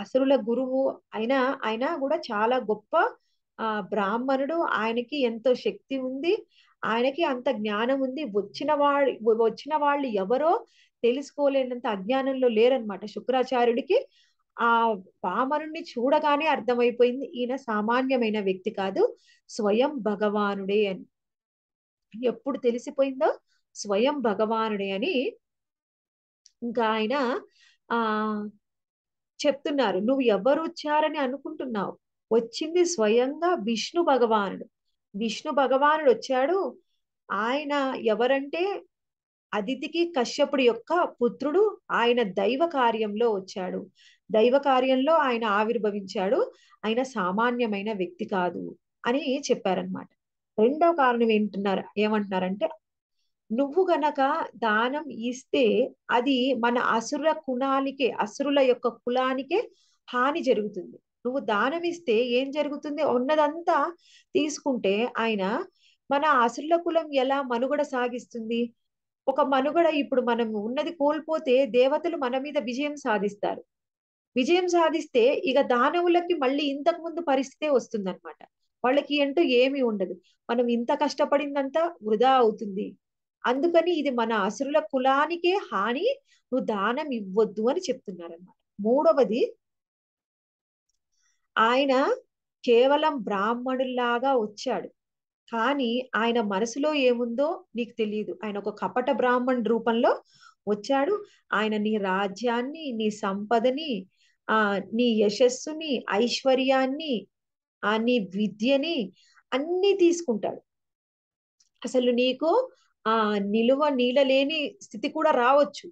అసురుల గురువు అయినా ఆయన కూడా చాలా గొప్ప ఆ బ్రాహ్మణుడు ఆయనకి ఎంతో శక్తి ఉంది ఆయనకి అంత జ్ఞానం ఉంది వచ్చిన వాళ్ళు వచ్చిన వాళ్ళు ఎవరో తెలుసుకోలేనంత అజ్ఞానంలో లేరనమాట శుక్రాచార్యుడికి ఆ పామరుణ్ణి చూడగానే అర్థమైపోయింది ఈయన సామాన్యమైన వ్యక్తి కాదు స్వయం భగవానుడే అని ఎప్పుడు తెలిసిపోయిందో స్వయం భగవానుడే అని ఇంకా ఆయన ఆ చెప్తున్నారు నువ్వు ఎవరు వచ్చారని అనుకుంటున్నావు వచ్చింది స్వయంగా విష్ణు భగవానుడు విష్ణు భగవానుడు వచ్చాడు ఆయన ఎవరంటే అదితికి కశ్యపుడి యొక్క పుత్రుడు ఆయన దైవ కార్యంలో వచ్చాడు దైవ కార్యంలో ఆయన ఆవిర్భవించాడు ఆయన సామాన్యమైన వ్యక్తి కాదు అని చెప్పారనమాట రెండవ కారణం ఏంటున్నారు ఏమంటున్నారంటే నువ్వు గనక దానం ఇస్తే అది మన అసుర కుణానికే అసురుల యొక్క కులానికే హాని జరుగుతుంది నువ్వు దానమిస్తే ఏం జరుగుతుంది ఉన్నదంతా తీసుకుంటే ఆయన మన అసుల కులం ఎలా మనుగడ సాగిస్తుంది ఒక మనుగడ ఇప్పుడు మనం ఉన్నది కోల్పోతే దేవతలు మన మీద విజయం సాధిస్తారు విజయం సాధిస్తే ఇక దానవులకి మళ్ళీ ఇంతకు ముందు పరిస్థితే వస్తుందన్నమాట వాళ్ళకి అంటూ ఏమీ ఉండదు మనం ఇంత కష్టపడిందంతా వృధా అవుతుంది అందుకని ఇది మన అసురుల కులానికే హాని నువ్వు దానం ఇవ్వద్దు అని చెప్తున్నారనమాట మూడవది ఆయన కేవలం బ్రాహ్మణుల్లాగా వచ్చాడు కానీ ఆయన మనసులో ఏముందో నీకు తెలియదు ఆయన ఒక కపట బ్రాహ్మణ్ రూపంలో వచ్చాడు ఆయన నీ రాజ్యాన్ని నీ సంపదని ఆ నీ యశస్సుని ఐశ్వర్యాన్ని ఆ నీ విద్యని అన్ని తీసుకుంటాడు అసలు నీకు ఆ నిలువ నీళ్ళ లేని స్థితి కూడా రావచ్చు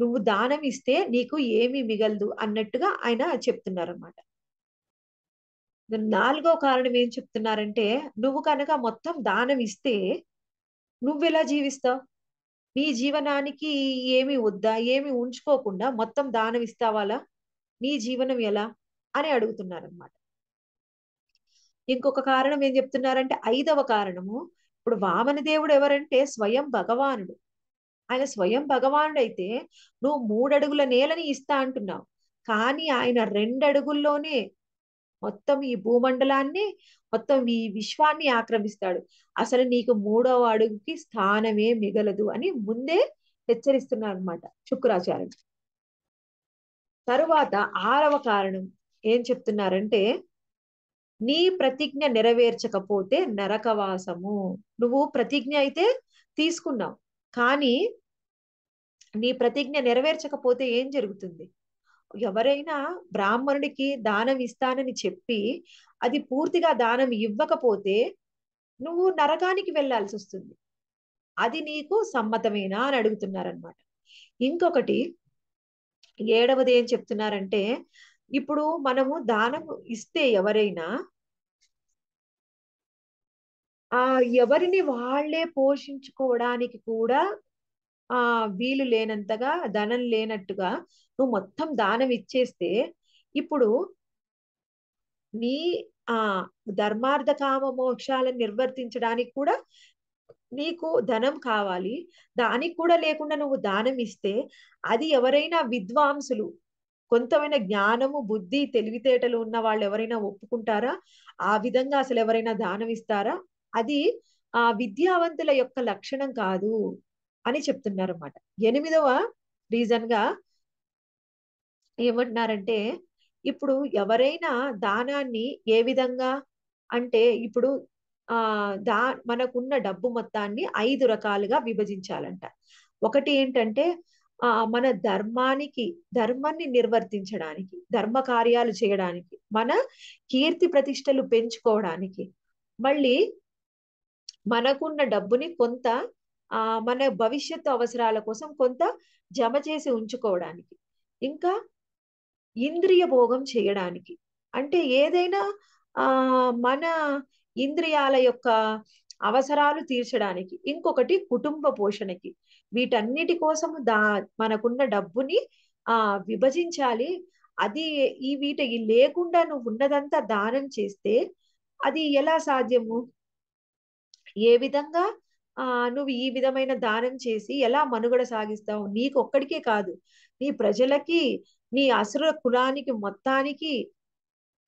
నువ్వు దానం ఇస్తే నీకు ఏమి మిగలదు అన్నట్టుగా ఆయన చెప్తున్నారన్నమాట నాలుగో కారణం ఏం చెప్తున్నారంటే నువ్వు కనుక మొత్తం దానం ఇస్తే నువ్వెలా జీవిస్తావు నీ జీవనానికి ఏమి వద్దా ఏమి ఉంచుకోకుండా మొత్తం దానం ఇస్తావాలా నీ జీవనం ఎలా అని అడుగుతున్నారనమాట ఇంకొక కారణం ఏం చెప్తున్నారంటే ఐదవ కారణము ఇప్పుడు వామన దేవుడు ఎవరంటే స్వయం భగవానుడు ఆయన స్వయం భగవానుడైతే నువ్వు మూడడుగుల నేలని ఇస్తా అంటున్నావు కానీ ఆయన రెండడుగుల్లోనే మొత్తం ఈ భూమండలాన్ని మొత్తం ఈ విశ్వాన్ని ఆక్రమిస్తాడు అసలు నీకు మూడవ అడుగుకి స్థానమే మిగలదు అని ముందే హెచ్చరిస్తున్నారు అనమాట శుక్రాచార్యుడు తరువాత ఆరవ కారణం ఏం చెప్తున్నారంటే నీ ప్రతిజ్ఞ నెరవేర్చకపోతే నరకవాసము నువ్వు ప్రతిజ్ఞ అయితే తీసుకున్నావు కానీ నీ ప్రతిజ్ఞ నెరవేర్చకపోతే ఏం జరుగుతుంది ఎవరైనా బ్రాహ్మణుడికి దానం ఇస్తానని చెప్పి అది పూర్తిగా దానం ఇవ్వకపోతే నువ్వు నరకానికి వెళ్లాల్సి వస్తుంది అది నీకు సమ్మతమేనా అని అడుగుతున్నారనమాట ఇంకొకటి ఏడవది ఏం చెప్తున్నారంటే ఇప్పుడు మనము దానం ఇస్తే ఎవరైనా ఆ ఎవరిని వాళ్లే పోషించుకోవడానికి కూడా ఆ వీలు లేనంతగా ధనం లేనట్టుగా నువ్వు మొత్తం దానం ఇచ్చేస్తే ఇప్పుడు నీ ఆ ధర్మార్థ కామ మోక్షాలను నిర్వర్తించడానికి కూడా నీకు ధనం కావాలి దానికి కూడా లేకుండా నువ్వు దానం ఇస్తే అది ఎవరైనా విద్వాంసులు కొంతమైన జ్ఞానము బుద్ధి తెలివితేటలు ఉన్న వాళ్ళు ఎవరైనా ఒప్పుకుంటారా ఆ విధంగా అసలు ఎవరైనా దానం ఇస్తారా అది ఆ విద్యావంతుల యొక్క లక్షణం కాదు అని చెప్తున్నారు అన్నమాట ఎనిమిదవ రీజన్ గా ఏమంటున్నారంటే ఇప్పుడు ఎవరైనా దానాన్ని ఏ విధంగా అంటే ఇప్పుడు ఆ దా మనకున్న డబ్బు మొత్తాన్ని ఐదు రకాలుగా విభజించాలంట ఒకటి ఏంటంటే ఆ మన ధర్మానికి ధర్మాన్ని నిర్వర్తించడానికి ధర్మ కార్యాలు చేయడానికి మన కీర్తి ప్రతిష్టలు పెంచుకోవడానికి మళ్ళీ మనకున్న డబ్బుని కొంత ఆ మన భవిష్యత్తు అవసరాల కోసం కొంత జమ చేసి ఉంచుకోవడానికి ఇంకా ఇంద్రియ భోగం చేయడానికి అంటే ఏదైనా ఆ మన ఇంద్రియాల యొక్క అవసరాలు తీర్చడానికి ఇంకొకటి కుటుంబ పోషణకి వీటన్నిటి కోసం దా మనకున్న డబ్బుని ఆ విభజించాలి అది ఈ వీట లేకుండా నువ్వు ఉన్నదంతా దానం చేస్తే అది ఎలా సాధ్యము ఏ విధంగా ఆ నువ్వు ఈ విధమైన దానం చేసి ఎలా మనుగడ సాగిస్తావు నీకు ఒక్కడికే కాదు నీ ప్రజలకి నీ అసుర కులానికి మొత్తానికి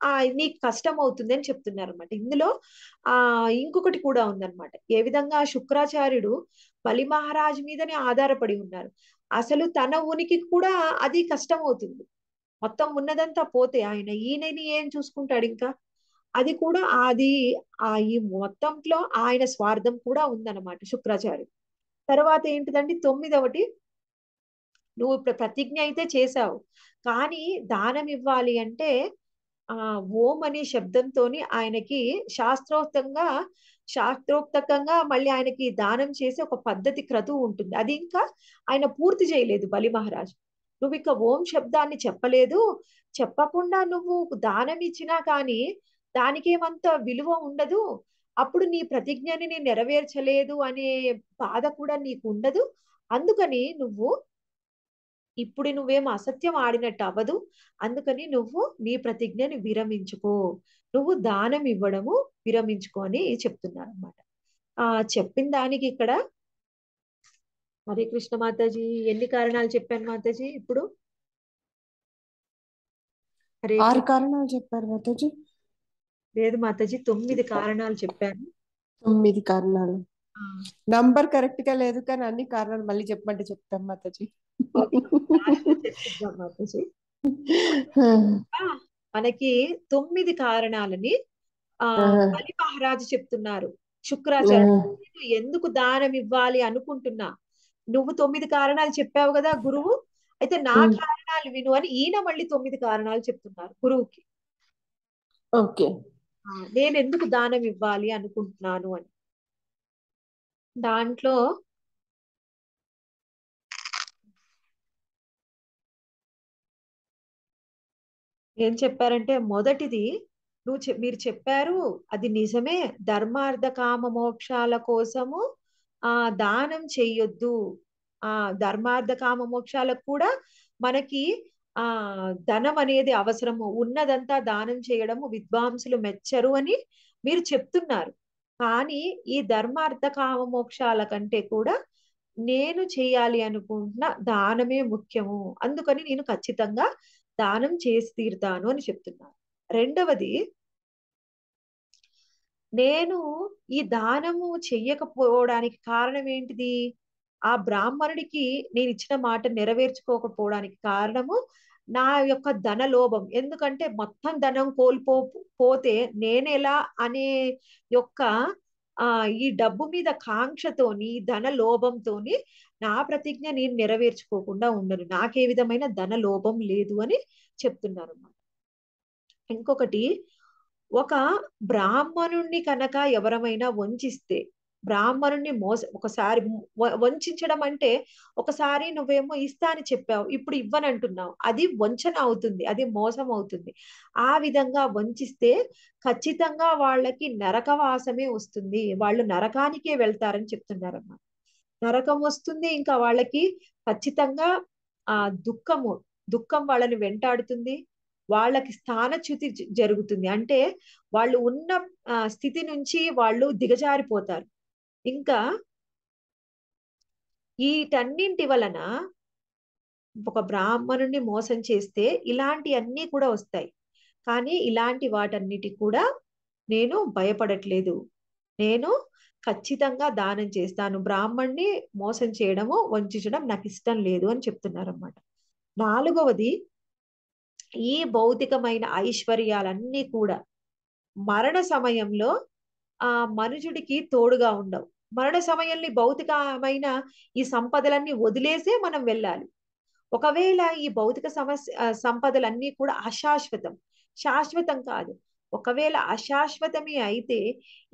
ఆ నీకు కష్టం అవుతుంది అని చెప్తున్నారు అనమాట ఇందులో ఆ ఇంకొకటి కూడా ఉందన్నమాట ఏ విధంగా శుక్రాచార్యుడు బలి మహారాజ్ మీదనే ఆధారపడి ఉన్నారు అసలు తన ఉనికి కూడా అది కష్టం అవుతుంది మొత్తం ఉన్నదంతా పోతే ఆయన ఈయనని ఏం చూసుకుంటాడు ఇంకా అది కూడా అది ఆ ఈ మొత్తంలో ఆయన స్వార్థం కూడా ఉందన్నమాట శుక్రాచార్యుడు తర్వాత ఏంటిదండి తొమ్మిదవటి నువ్వు ప్రతిజ్ఞ అయితే చేశావు కానీ దానం ఇవ్వాలి అంటే ఆ ఓం అనే శబ్దంతో ఆయనకి శాస్త్రోక్తంగా శాస్త్రోక్తకంగా మళ్ళీ ఆయనకి దానం చేసే ఒక పద్ధతి క్రతువు ఉంటుంది అది ఇంకా ఆయన పూర్తి చేయలేదు బలి మహారాజు నువ్వు ఇక ఓం శబ్దాన్ని చెప్పలేదు చెప్పకుండా నువ్వు దానం ఇచ్చినా కానీ దానికేమంత విలువ ఉండదు అప్పుడు నీ ప్రతిజ్ఞని నేను నెరవేర్చలేదు అనే బాధ కూడా నీకు ఉండదు అందుకని నువ్వు ఇప్పుడు నువ్వేం అసత్యం ఆడినట్టు అవ్వదు అందుకని నువ్వు నీ ప్రతిజ్ఞని విరమించుకో నువ్వు దానం ఇవ్వడము విరమించుకో అని చెప్తున్నారు అనమాట ఆ చెప్పిన దానికి ఇక్కడ హరే కృష్ణ మాతాజీ ఎన్ని కారణాలు చెప్పాను మాతాజీ ఇప్పుడు ఆరు కారణాలు చెప్పారు మాతాజీ లేదు మాతాజీ తొమ్మిది కారణాలు చెప్పాను తొమ్మిది కారణాలు నంబర్ కరెక్ట్ గా లేదు కానీ అన్ని కారణాలు మళ్ళీ చెప్పమంటే చెప్తాం మాతాజీ మాతాజీ మనకి తొమ్మిది కారణాలని ఆ మలి మహారాజు చెప్తున్నారు శుక్రాచార్య ఎందుకు దానం ఇవ్వాలి అనుకుంటున్నా నువ్వు తొమ్మిది కారణాలు చెప్పావు కదా గురువు అయితే నా కారణాలు విను అని ఈయన మళ్ళీ తొమ్మిది కారణాలు చెప్తున్నారు గురువుకి ఓకే నేను ఎందుకు దానం ఇవ్వాలి అనుకుంటున్నాను అని దాంట్లో ఏం చెప్పారంటే మొదటిది నువ్వు మీరు చెప్పారు అది నిజమే ధర్మార్థ కామ మోక్షాల కోసము ఆ దానం చెయ్యొద్దు ఆ ధర్మార్థ కామ మోక్షాలకు కూడా మనకి ఆ ధనం అనేది అవసరము ఉన్నదంతా దానం చేయడము విద్వాంసులు మెచ్చరు అని మీరు చెప్తున్నారు కానీ ఈ ధర్మార్థ కామ మోక్షాల కంటే కూడా నేను చేయాలి అనుకుంటున్న దానమే ముఖ్యము అందుకని నేను ఖచ్చితంగా దానం చేసి తీరుతాను అని చెప్తున్నాను రెండవది నేను ఈ దానము చెయ్యకపోవడానికి కారణం ఏంటిది ఆ బ్రాహ్మణుడికి నేను ఇచ్చిన మాట నెరవేర్చుకోకపోవడానికి కారణము నా యొక్క ధన లోభం ఎందుకంటే మొత్తం ధనం కోల్పో పోతే నేనెలా అనే యొక్క ఆ ఈ డబ్బు మీద కాంక్షతోని ధన లోభంతోని నా ప్రతిజ్ఞ నేను నెరవేర్చుకోకుండా ఉండను నాకే విధమైన ధన లోభం లేదు అని చెప్తున్నారు ఇంకొకటి ఒక బ్రాహ్మణుణ్ణి కనుక ఎవరమైనా వంచిస్తే బ్రాహ్మణుని మోస ఒకసారి వంచడం అంటే ఒకసారి నువ్వేమో ఇస్తా అని చెప్పావు ఇప్పుడు ఇవ్వనంటున్నావు అది వంచన అవుతుంది అది మోసం అవుతుంది ఆ విధంగా వంచిస్తే ఖచ్చితంగా వాళ్ళకి నరకవాసమే వస్తుంది వాళ్ళు నరకానికే వెళ్తారని చెప్తున్నారమ్మ నరకం వస్తుంది ఇంకా వాళ్ళకి ఖచ్చితంగా ఆ దుఃఖము దుఃఖం వాళ్ళని వెంటాడుతుంది వాళ్ళకి స్థానచ్యుతి జరుగుతుంది అంటే వాళ్ళు ఉన్న స్థితి నుంచి వాళ్ళు దిగజారిపోతారు ఇంకా వీటన్నింటి వలన ఒక బ్రాహ్మణుని మోసం చేస్తే ఇలాంటి అన్నీ కూడా వస్తాయి కానీ ఇలాంటి వాటన్నిటి కూడా నేను భయపడట్లేదు నేను ఖచ్చితంగా దానం చేస్తాను బ్రాహ్మణ్ణి మోసం చేయడము వంచడం నాకు ఇష్టం లేదు అని చెప్తున్నారు అన్నమాట నాలుగవది ఈ భౌతికమైన ఐశ్వర్యాలన్నీ కూడా మరణ సమయంలో ఆ మనుషుడికి తోడుగా ఉండవు మరణ సమయంలో భౌతికమైన ఈ సంపదలన్నీ వదిలేసే మనం వెళ్ళాలి ఒకవేళ ఈ భౌతిక సమస్య సంపదలన్నీ కూడా అశాశ్వతం శాశ్వతం కాదు ఒకవేళ అశాశ్వతమే అయితే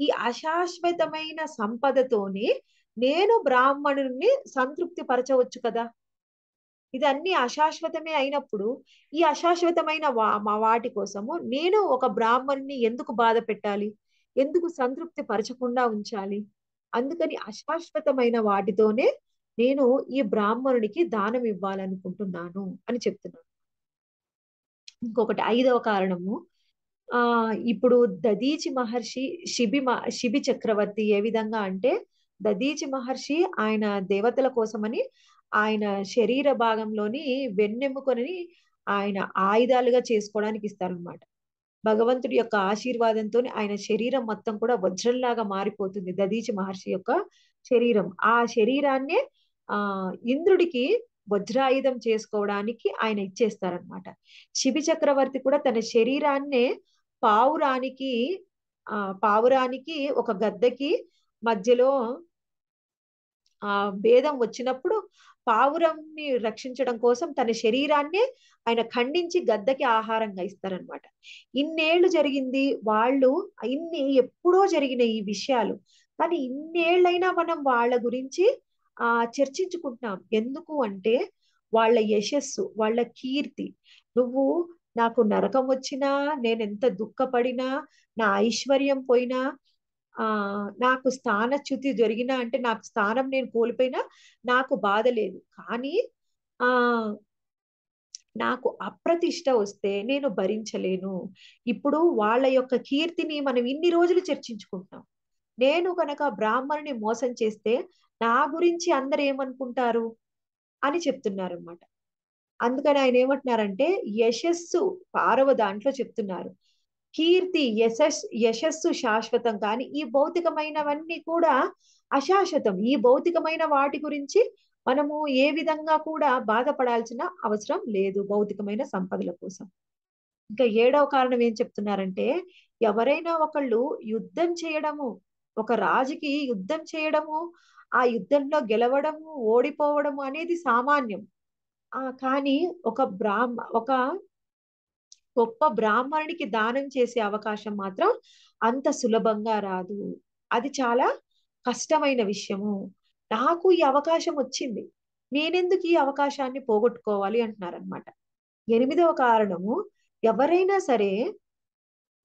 ఈ అశాశ్వతమైన సంపదతోనే నేను బ్రాహ్మణుని సంతృప్తి పరచవచ్చు కదా ఇది అన్ని అశాశ్వతమే అయినప్పుడు ఈ అశాశ్వతమైన వా వాటి కోసము నేను ఒక బ్రాహ్మణుని ఎందుకు బాధ పెట్టాలి ఎందుకు సంతృప్తి పరచకుండా ఉంచాలి అందుకని అశాశ్వతమైన వాటితోనే నేను ఈ బ్రాహ్మణునికి దానం ఇవ్వాలనుకుంటున్నాను అని చెప్తున్నాను ఇంకొకటి ఐదవ కారణము ఆ ఇప్పుడు దదీచి మహర్షి శిబి శిబి చక్రవర్తి ఏ విధంగా అంటే దదీచి మహర్షి ఆయన దేవతల కోసమని ఆయన శరీర భాగంలోని వెన్నెమ్ముకొని ఆయన ఆయుధాలుగా చేసుకోవడానికి ఇస్తారనమాట భగవంతుడి యొక్క ఆశీర్వాదంతో ఆయన శరీరం మొత్తం కూడా వజ్రంలాగా మారిపోతుంది దదీచి మహర్షి యొక్క శరీరం ఆ శరీరాన్నే ఆ ఇంద్రుడికి వజ్రాయుధం చేసుకోవడానికి ఆయన ఇచ్చేస్తారనమాట శిబి చక్రవర్తి కూడా తన శరీరాన్నే పావురానికి ఆ పావురానికి ఒక గద్దకి మధ్యలో ఆ భేదం వచ్చినప్పుడు పావురంని రక్షించడం కోసం తన శరీరాన్నే ఆయన ఖండించి గద్దకి ఆహారంగా ఇస్తారనమాట ఇన్నేళ్లు జరిగింది వాళ్ళు ఇన్ని ఎప్పుడో జరిగిన ఈ విషయాలు కానీ ఇన్నేళ్ళైనా మనం వాళ్ళ గురించి ఆ చర్చించుకుంటున్నాం ఎందుకు అంటే వాళ్ళ యశస్సు వాళ్ళ కీర్తి నువ్వు నాకు నరకం వచ్చినా నేను ఎంత దుఃఖపడినా నా ఐశ్వర్యం పోయినా ఆ నాకు స్థానచ్యుతి జరిగినా అంటే నాకు స్థానం నేను కోల్పోయినా నాకు బాధ లేదు కానీ ఆ నాకు అప్రతిష్ట వస్తే నేను భరించలేను ఇప్పుడు వాళ్ళ యొక్క కీర్తిని మనం ఇన్ని రోజులు చర్చించుకుంటాం నేను కనుక బ్రాహ్మణుని మోసం చేస్తే నా గురించి అందరు ఏమనుకుంటారు అని చెప్తున్నారు అన్నమాట అందుకని ఆయన ఏమంటున్నారంటే యశస్సు పారవ దాంట్లో చెప్తున్నారు కీర్తి యశస్ యశస్సు శాశ్వతం కానీ ఈ భౌతికమైనవన్నీ కూడా అశాశ్వతం ఈ భౌతికమైన వాటి గురించి మనము ఏ విధంగా కూడా బాధపడాల్సిన అవసరం లేదు భౌతికమైన సంపదల కోసం ఇంకా ఏడవ కారణం ఏం చెప్తున్నారంటే ఎవరైనా ఒకళ్ళు యుద్ధం చేయడము ఒక రాజుకి యుద్ధం చేయడము ఆ యుద్ధంలో గెలవడము ఓడిపోవడము అనేది సామాన్యం ఆ కానీ ఒక బ్రాహ్మ ఒక గొప్ప బ్రాహ్మణుడికి దానం చేసే అవకాశం మాత్రం అంత సులభంగా రాదు అది చాలా కష్టమైన విషయము నాకు ఈ అవకాశం వచ్చింది నేనెందుకు ఈ అవకాశాన్ని పోగొట్టుకోవాలి అంటున్నారనమాట ఎనిమిదవ కారణము ఎవరైనా సరే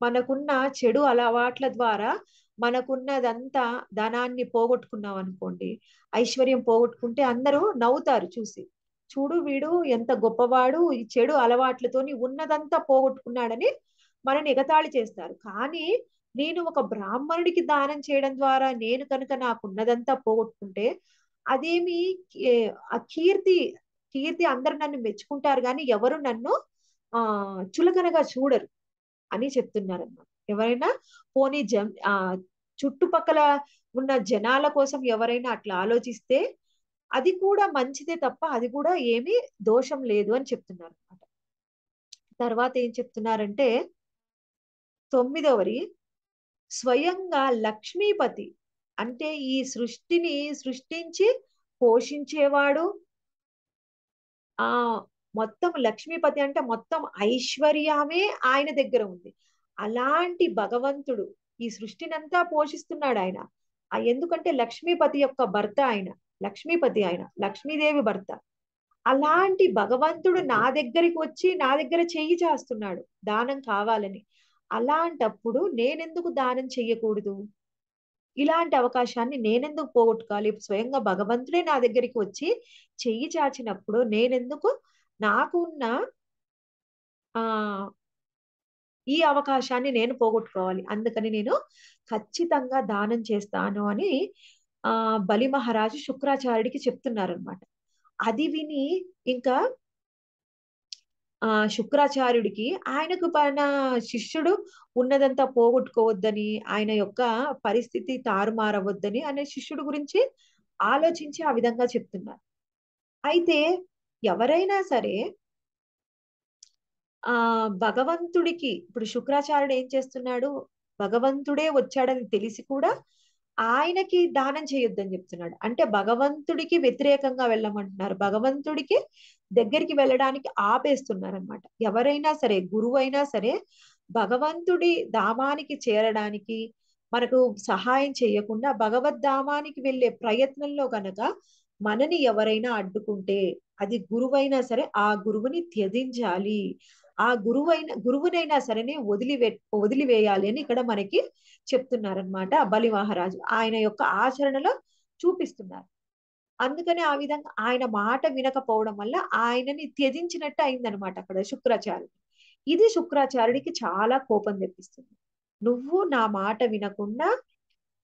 మనకున్న చెడు అలవాట్ల ద్వారా మనకున్నదంతా ధనాన్ని పోగొట్టుకున్నాం అనుకోండి ఐశ్వర్యం పోగొట్టుకుంటే అందరూ నవ్వుతారు చూసి చూడు వీడు ఎంత గొప్పవాడు ఈ చెడు అలవాట్లతోని ఉన్నదంతా పోగొట్టుకున్నాడని మనని ఎగతాళి చేస్తారు కానీ నేను ఒక బ్రాహ్మణుడికి దానం చేయడం ద్వారా నేను కనుక నాకున్నదంతా పోగొట్టుకుంటే అదేమి ఆ కీర్తి కీర్తి అందరు నన్ను మెచ్చుకుంటారు కానీ ఎవరు నన్ను ఆ చులకనగా చూడరు అని చెప్తున్నారు అన్నమాట ఎవరైనా పోనీ జ ఆ చుట్టుపక్కల ఉన్న జనాల కోసం ఎవరైనా అట్లా ఆలోచిస్తే అది కూడా మంచిదే తప్ప అది కూడా ఏమీ దోషం లేదు అని చెప్తున్నారు అనమాట తర్వాత ఏం చెప్తున్నారంటే తొమ్మిదవరి స్వయంగా లక్ష్మీపతి అంటే ఈ సృష్టిని సృష్టించి పోషించేవాడు ఆ మొత్తం లక్ష్మీపతి అంటే మొత్తం ఐశ్వర్యమే ఆయన దగ్గర ఉంది అలాంటి భగవంతుడు ఈ సృష్టినంతా పోషిస్తున్నాడు ఆయన ఎందుకంటే లక్ష్మీపతి యొక్క భర్త ఆయన లక్ష్మీపతి ఆయన లక్ష్మీదేవి భర్త అలాంటి భగవంతుడు నా దగ్గరికి వచ్చి నా దగ్గర చెయ్యి చేస్తున్నాడు దానం కావాలని అలాంటప్పుడు నేనెందుకు దానం చెయ్యకూడదు ఇలాంటి అవకాశాన్ని నేనెందుకు పోగొట్టుకోవాలి స్వయంగా భగవంతుడే నా దగ్గరికి వచ్చి చెయ్యి చాచినప్పుడు నేనెందుకు నాకున్న ఆ ఈ అవకాశాన్ని నేను పోగొట్టుకోవాలి అందుకని నేను ఖచ్చితంగా దానం చేస్తాను అని ఆ బలి మహారాజు శుక్రాచార్యుడికి చెప్తున్నారనమాట అది విని ఇంకా ఆ శుక్రాచార్యుడికి ఆయనకు పైన శిష్యుడు ఉన్నదంతా పోగొట్టుకోవద్దని ఆయన యొక్క పరిస్థితి తారుమారవద్దని అనే శిష్యుడు గురించి ఆలోచించి ఆ విధంగా చెప్తున్నారు అయితే ఎవరైనా సరే ఆ భగవంతుడికి ఇప్పుడు శుక్రాచార్యుడు ఏం చేస్తున్నాడు భగవంతుడే వచ్చాడని తెలిసి కూడా ఆయనకి దానం చేయొద్దని చెప్తున్నాడు అంటే భగవంతుడికి వ్యతిరేకంగా వెళ్ళమంటున్నారు భగవంతుడికి దగ్గరికి వెళ్ళడానికి ఆపేస్తున్నారు అనమాట ఎవరైనా సరే గురువు అయినా సరే భగవంతుడి ధామానికి చేరడానికి మనకు సహాయం చేయకుండా భగవద్ధామానికి వెళ్ళే ప్రయత్నంలో గనక మనని ఎవరైనా అడ్డుకుంటే అది గురువైనా సరే ఆ గురువుని త్యజించాలి ఆ గురువైన గురువునైనా సరేనే వదిలివే వదిలివేయాలి అని ఇక్కడ మనకి చెప్తున్నారనమాట బలి ఆయన యొక్క ఆచరణలో చూపిస్తున్నారు అందుకనే ఆ విధంగా ఆయన మాట వినకపోవడం వల్ల ఆయనని త్యజించినట్టు అయిందనమాట అక్కడ శుక్రాచార్యుడు ఇది శుక్రాచార్యుడికి చాలా కోపం తెప్పిస్తుంది నువ్వు నా మాట వినకుండా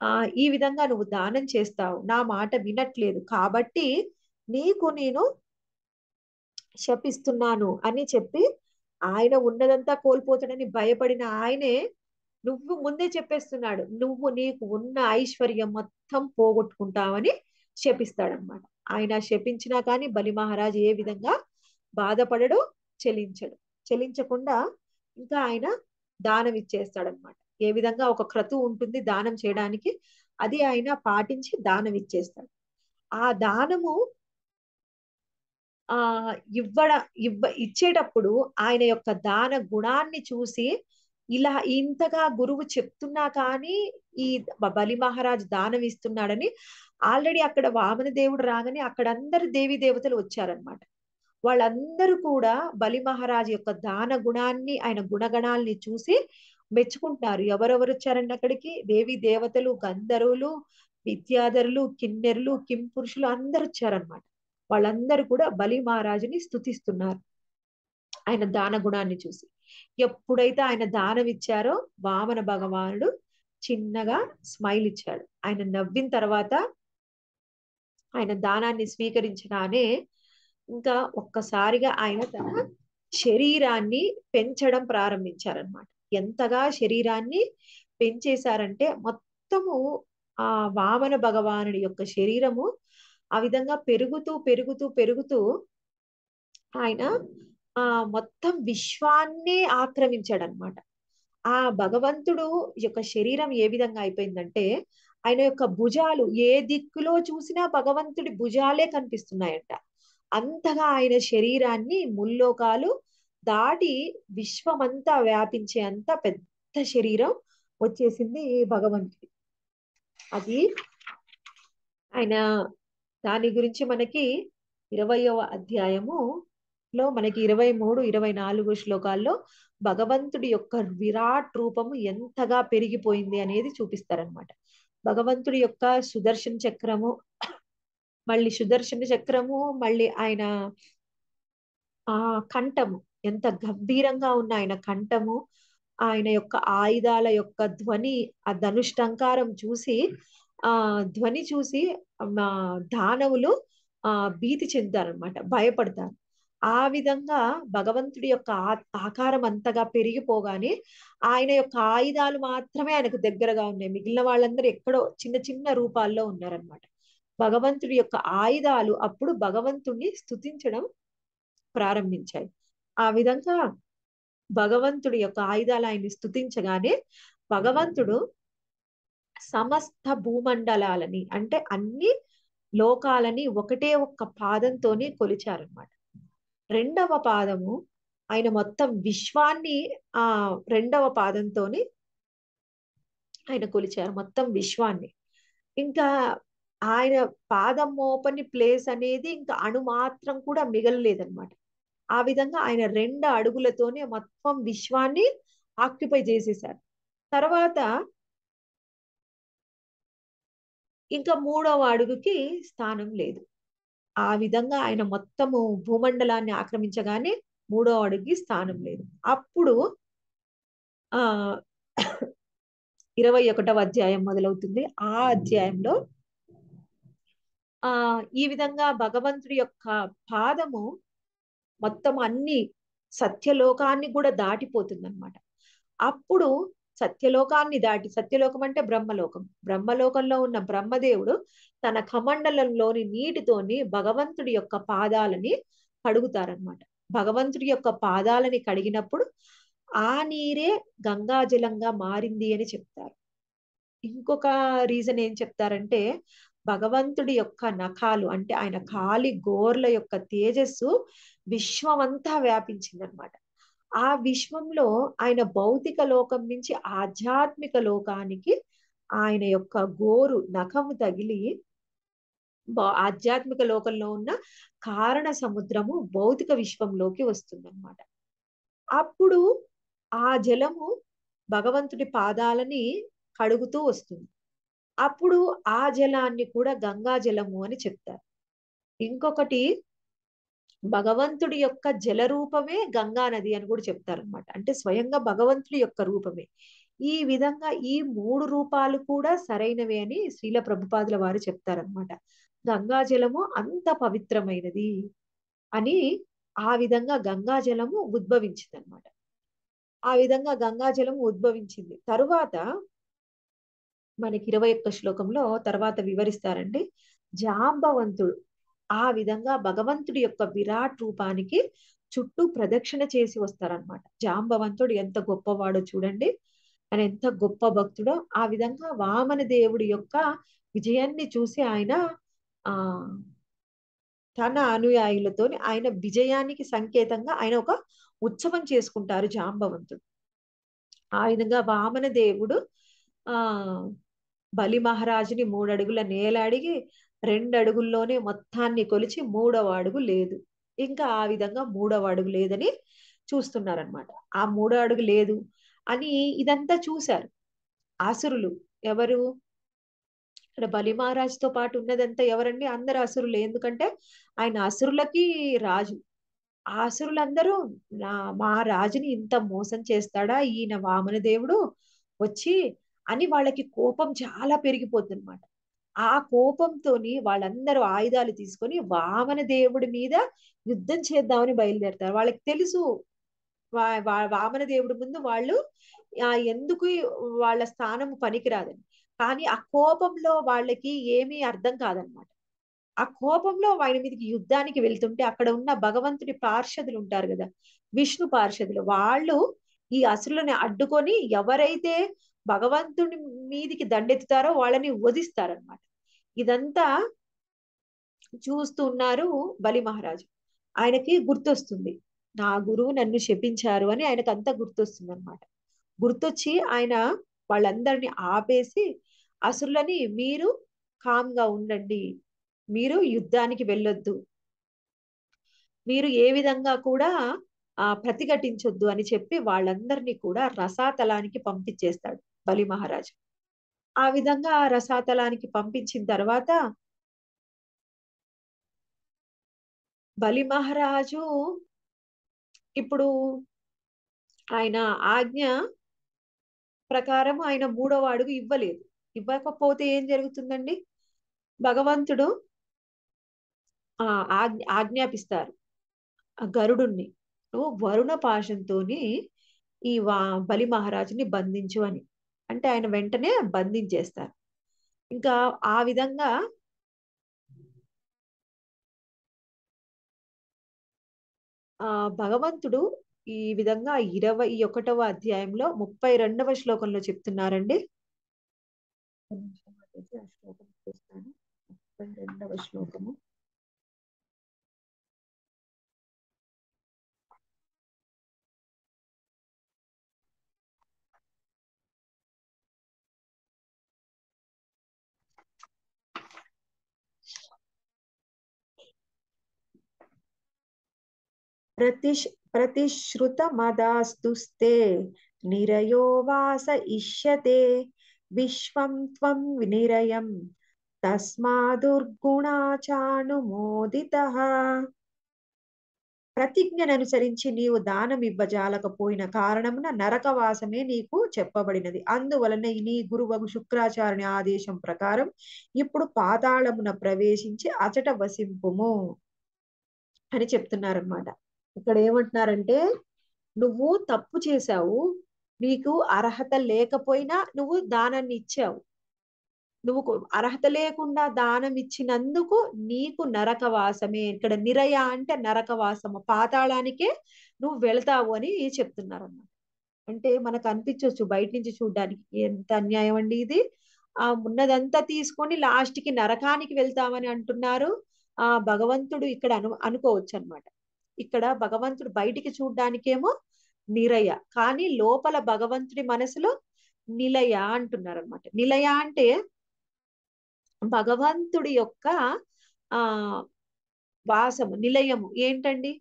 ఆ ఈ విధంగా నువ్వు దానం చేస్తావు నా మాట వినట్లేదు కాబట్టి నీకు నేను శపిస్తున్నాను అని చెప్పి ఆయన ఉన్నదంతా కోల్పోతాడని భయపడిన ఆయనే నువ్వు ముందే చెప్పేస్తున్నాడు నువ్వు నీకు ఉన్న ఐశ్వర్యం మొత్తం పోగొట్టుకుంటావని శపిస్తాడనమాట ఆయన శపించినా కానీ బలి మహారాజు ఏ విధంగా బాధపడడు చెలించడు చెలించకుండా ఇంకా ఆయన దానం ఇచ్చేస్తాడనమాట ఏ విధంగా ఒక క్రతు ఉంటుంది దానం చేయడానికి అది ఆయన పాటించి దానం ఇచ్చేస్తాడు ఆ దానము ఆ ఇవ్వడ ఇవ్వ ఇచ్చేటప్పుడు ఆయన యొక్క దాన గుణాన్ని చూసి ఇలా ఇంతగా గురువు చెప్తున్నా కానీ ఈ బలి మహారాజ్ దానం ఇస్తున్నాడని ఆల్రెడీ అక్కడ వామన దేవుడు రాగానే అక్కడ అందరు దేవి దేవతలు వచ్చారనమాట వాళ్ళందరూ కూడా బలి మహారాజ్ యొక్క దాన గుణాన్ని ఆయన గుణగణాల్ని చూసి మెచ్చుకుంటున్నారు ఎవరెవరు వచ్చారండి అక్కడికి దేవి దేవతలు గంధర్వులు విద్యాధరులు కిన్నెరులు పురుషులు అందరు వచ్చారనమాట వాళ్ళందరూ కూడా బలి మహారాజుని స్థుతిస్తున్నారు ఆయన దాన గుణాన్ని చూసి ఎప్పుడైతే ఆయన దానం ఇచ్చారో వామన భగవానుడు చిన్నగా స్మైల్ ఇచ్చాడు ఆయన నవ్విన తర్వాత ఆయన దానాన్ని స్వీకరించగానే ఇంకా ఒక్కసారిగా ఆయన తన శరీరాన్ని పెంచడం ప్రారంభించారనమాట ఎంతగా శరీరాన్ని పెంచేశారంటే మొత్తము ఆ వామన భగవానుడి యొక్క శరీరము ఆ విధంగా పెరుగుతూ పెరుగుతూ పెరుగుతూ ఆయన ఆ మొత్తం విశ్వాన్నే ఆక్రమించాడు అనమాట ఆ భగవంతుడు యొక్క శరీరం ఏ విధంగా అయిపోయిందంటే ఆయన యొక్క భుజాలు ఏ దిక్కులో చూసినా భగవంతుడి భుజాలే కనిపిస్తున్నాయంట అంతగా ఆయన శరీరాన్ని ముల్లోకాలు దాటి విశ్వమంతా వ్యాపించే అంత పెద్ద శరీరం వచ్చేసింది భగవంతుడి అది ఆయన దాని గురించి మనకి ఇరవయవ అధ్యాయము లో మనకి ఇరవై మూడు ఇరవై నాలుగు శ్లోకాల్లో భగవంతుడి యొక్క విరాట్ రూపము ఎంతగా పెరిగిపోయింది అనేది చూపిస్తారనమాట భగవంతుడి యొక్క సుదర్శన చక్రము మళ్ళీ సుదర్శన చక్రము మళ్ళీ ఆయన ఆ కంఠము ఎంత గంభీరంగా ఉన్న ఆయన కంఠము ఆయన యొక్క ఆయుధాల యొక్క ధ్వని ఆ ధనుష్టంకారం చూసి ఆ ధ్వని చూసి దానవులు ఆ భీతి చెందుతారనమాట భయపడతారు ఆ విధంగా భగవంతుడి యొక్క ఆకారం అంతగా పెరిగిపోగానే ఆయన యొక్క ఆయుధాలు మాత్రమే ఆయనకు దగ్గరగా ఉన్నాయి మిగిలిన వాళ్ళందరూ ఎక్కడో చిన్న చిన్న రూపాల్లో ఉన్నారనమాట భగవంతుడి యొక్క ఆయుధాలు అప్పుడు భగవంతుడిని స్థుతించడం ప్రారంభించాయి ఆ విధంగా భగవంతుడి యొక్క ఆయుధాలు ఆయన్ని స్థుతించగానే భగవంతుడు సమస్త భూమండలాలని అంటే అన్ని లోకాలని ఒకటే ఒక్క పాదంతోనే కొలిచారనమాట రెండవ పాదము ఆయన మొత్తం విశ్వాన్ని ఆ రెండవ పాదంతోని ఆయన కొలిచారు మొత్తం విశ్వాన్ని ఇంకా ఆయన పాదం మోపని ప్లేస్ అనేది ఇంకా అణుమాత్రం కూడా మిగలలేదన్నమాట ఆ విధంగా ఆయన రెండు అడుగులతోనే మొత్తం విశ్వాన్ని ఆక్యుపై చేసేశారు తర్వాత ఇంకా మూడవ అడుగుకి స్థానం లేదు ఆ విధంగా ఆయన మొత్తము భూమండలాన్ని ఆక్రమించగానే మూడో అడుగు స్థానం లేదు అప్పుడు ఆ ఇరవై ఒకటవ అధ్యాయం మొదలవుతుంది ఆ అధ్యాయంలో ఆ ఈ విధంగా భగవంతుడి యొక్క పాదము మొత్తం అన్ని సత్యలోకాన్ని కూడా దాటిపోతుంది అనమాట అప్పుడు సత్యలోకాన్ని దాటి సత్యలోకం అంటే బ్రహ్మలోకం బ్రహ్మలోకంలో ఉన్న బ్రహ్మదేవుడు తన కమండలంలోని నీటితోని భగవంతుడి యొక్క పాదాలని కడుగుతారనమాట భగవంతుడి యొక్క పాదాలని కడిగినప్పుడు ఆ నీరే గంగాజలంగా మారింది అని చెప్తారు ఇంకొక రీజన్ ఏం చెప్తారంటే భగవంతుడి యొక్క నఖాలు అంటే ఆయన కాలి గోర్ల యొక్క తేజస్సు విశ్వమంతా వ్యాపించిందనమాట ఆ విశ్వంలో ఆయన భౌతిక లోకం నుంచి ఆధ్యాత్మిక లోకానికి ఆయన యొక్క గోరు నఖము తగిలి ఆధ్యాత్మిక లోకంలో ఉన్న కారణ సముద్రము భౌతిక విశ్వంలోకి వస్తుందన్నమాట అప్పుడు ఆ జలము భగవంతుడి పాదాలని కడుగుతూ వస్తుంది అప్పుడు ఆ జలాన్ని కూడా గంగా జలము అని చెప్తారు ఇంకొకటి భగవంతుడి యొక్క జల రూపమే గంగా నది అని కూడా చెప్తారు అనమాట అంటే స్వయంగా భగవంతుడి యొక్క రూపమే ఈ విధంగా ఈ మూడు రూపాలు కూడా సరైనవే అని శ్రీల ప్రభుపాదుల వారు చెప్తారనమాట గంగా జలము అంత పవిత్రమైనది అని ఆ విధంగా గంగా జలము ఉద్భవించింది అనమాట ఆ విధంగా గంగా జలము ఉద్భవించింది తరువాత మనకి ఇరవై ఒక్క శ్లోకంలో తర్వాత వివరిస్తారండి జాంబవంతుడు ఆ విధంగా భగవంతుడి యొక్క విరాట్ రూపానికి చుట్టూ ప్రదక్షిణ చేసి వస్తారనమాట జాంబవంతుడు ఎంత గొప్పవాడో చూడండి ఆయన ఎంత గొప్ప భక్తుడో ఆ విధంగా వామన దేవుడి యొక్క విజయాన్ని చూసి ఆయన ఆ తన అనుయాయులతో ఆయన విజయానికి సంకేతంగా ఆయన ఒక ఉత్సవం చేసుకుంటారు జాంబవంతుడు ఆ విధంగా వామన దేవుడు ఆ బలి మహారాజుని మూడడుగుల నేల అడిగి రెండు అడుగుల్లోనే మొత్తాన్ని కొలిచి మూడవ అడుగు లేదు ఇంకా ఆ విధంగా మూడవ అడుగు లేదని చూస్తున్నారనమాట ఆ మూడో అడుగు లేదు అని ఇదంతా చూశారు ఆసురులు ఎవరు ఇక్కడ బలి తో పాటు ఉన్నదంతా ఎవరండి అందరు అసురులే ఎందుకంటే ఆయన అసురులకి రాజు ఆ అసురులందరూ నా మా రాజుని ఇంత మోసం చేస్తాడా ఈయన వామన దేవుడు వచ్చి అని వాళ్ళకి కోపం చాలా పెరిగిపోతుందన్నమాట ఆ కోపంతోని వాళ్ళందరూ ఆయుధాలు తీసుకొని వామన దేవుడి మీద యుద్ధం చేద్దామని బయలుదేరతారు వాళ్ళకి తెలుసు వామన దేవుడి ముందు వాళ్ళు ఎందుకు వాళ్ళ స్థానం పనికిరాదని కానీ ఆ కోపంలో వాళ్ళకి ఏమీ అర్థం కాదనమాట ఆ కోపంలో వాడి మీదకి యుద్ధానికి వెళ్తుంటే అక్కడ ఉన్న భగవంతుడి పార్షదులు ఉంటారు కదా విష్ణు పార్షదులు వాళ్ళు ఈ అసురులని అడ్డుకొని ఎవరైతే భగవంతుడి మీదికి దండెత్తుతారో వాళ్ళని వధిస్తారనమాట ఇదంతా చూస్తూ ఉన్నారు బలి మహారాజు ఆయనకి గుర్తొస్తుంది నా గురువు నన్ను శపించారు అని ఆయనకు అంతా గుర్తొస్తుంది అనమాట గుర్తొచ్చి ఆయన వాళ్ళందరినీ ఆపేసి అసురులని మీరు కామ్గా ఉండండి మీరు యుద్ధానికి వెళ్ళొద్దు మీరు ఏ విధంగా కూడా ఆ ప్రతిఘటించొద్దు అని చెప్పి వాళ్ళందరినీ కూడా రసాతలానికి పంపించేస్తాడు బలి మహారాజు ఆ విధంగా ఆ రసాతలానికి పంపించిన తర్వాత బలి మహారాజు ఇప్పుడు ఆయన ఆజ్ఞ ప్రకారం ఆయన మూడవ అడుగు ఇవ్వలేదు ఇవ్వకపోతే ఏం జరుగుతుందండి భగవంతుడు ఆజ్ఞాపిస్తారు ఆ గరుడుణ్ణి వరుణ పాశంతో ఈ వా బలి మహారాజుని బంధించు అని అంటే ఆయన వెంటనే బంధించేస్తారు ఇంకా ఆ విధంగా ఆ భగవంతుడు ఈ విధంగా ఇరవై ఒకటవ అధ్యాయంలో ముప్పై రెండవ శ్లోకంలో చెప్తున్నారండి నిమిషం వచ్చేసి ఆ శ్లోకం చూస్తాను ముప్పై రెండవ శ్లోకము నిరయో వాస ఇష్యతే విశ్వం త్వం వినిరయం తస్మాదుర్గుణాచానుమోదిత ప్రతిజ్ఞను అనుసరించి నీవు దానం ఇవ్వజాలకపోయిన కారణమున నరకవాసమే నీకు చెప్పబడినది అందువలన నీ గురువు శుక్రాచార్యుని ఆదేశం ప్రకారం ఇప్పుడు పాతాళమున ప్రవేశించి అచట వసింపుము అని చెప్తున్నారనమాట ఇక్కడ ఏమంటున్నారంటే నువ్వు తప్పు చేశావు నీకు అర్హత లేకపోయినా నువ్వు దానాన్ని ఇచ్చావు నువ్వు అర్హత లేకుండా దానం ఇచ్చినందుకు నీకు నరకవాసమే ఇక్కడ నిరయ అంటే నరకవాసము పాతాళానికే నువ్వు వెళతావు అని చెప్తున్నారు అన్నమాట అంటే మనకు అనిపించవచ్చు బయట నుంచి చూడడానికి ఎంత అన్యాయం అండి ఇది ఆ ఉన్నదంతా తీసుకొని లాస్ట్ కి నరకానికి వెళ్తామని అంటున్నారు ఆ భగవంతుడు ఇక్కడ అను అనుకోవచ్చు అనమాట ఇక్కడ భగవంతుడు బయటికి చూడ్డానికేమో నిరయ కానీ లోపల భగవంతుడి మనసులో నిలయ అంటున్నారు అనమాట నిలయ అంటే భగవంతుడి యొక్క ఆ వాసము నిలయము ఏంటండి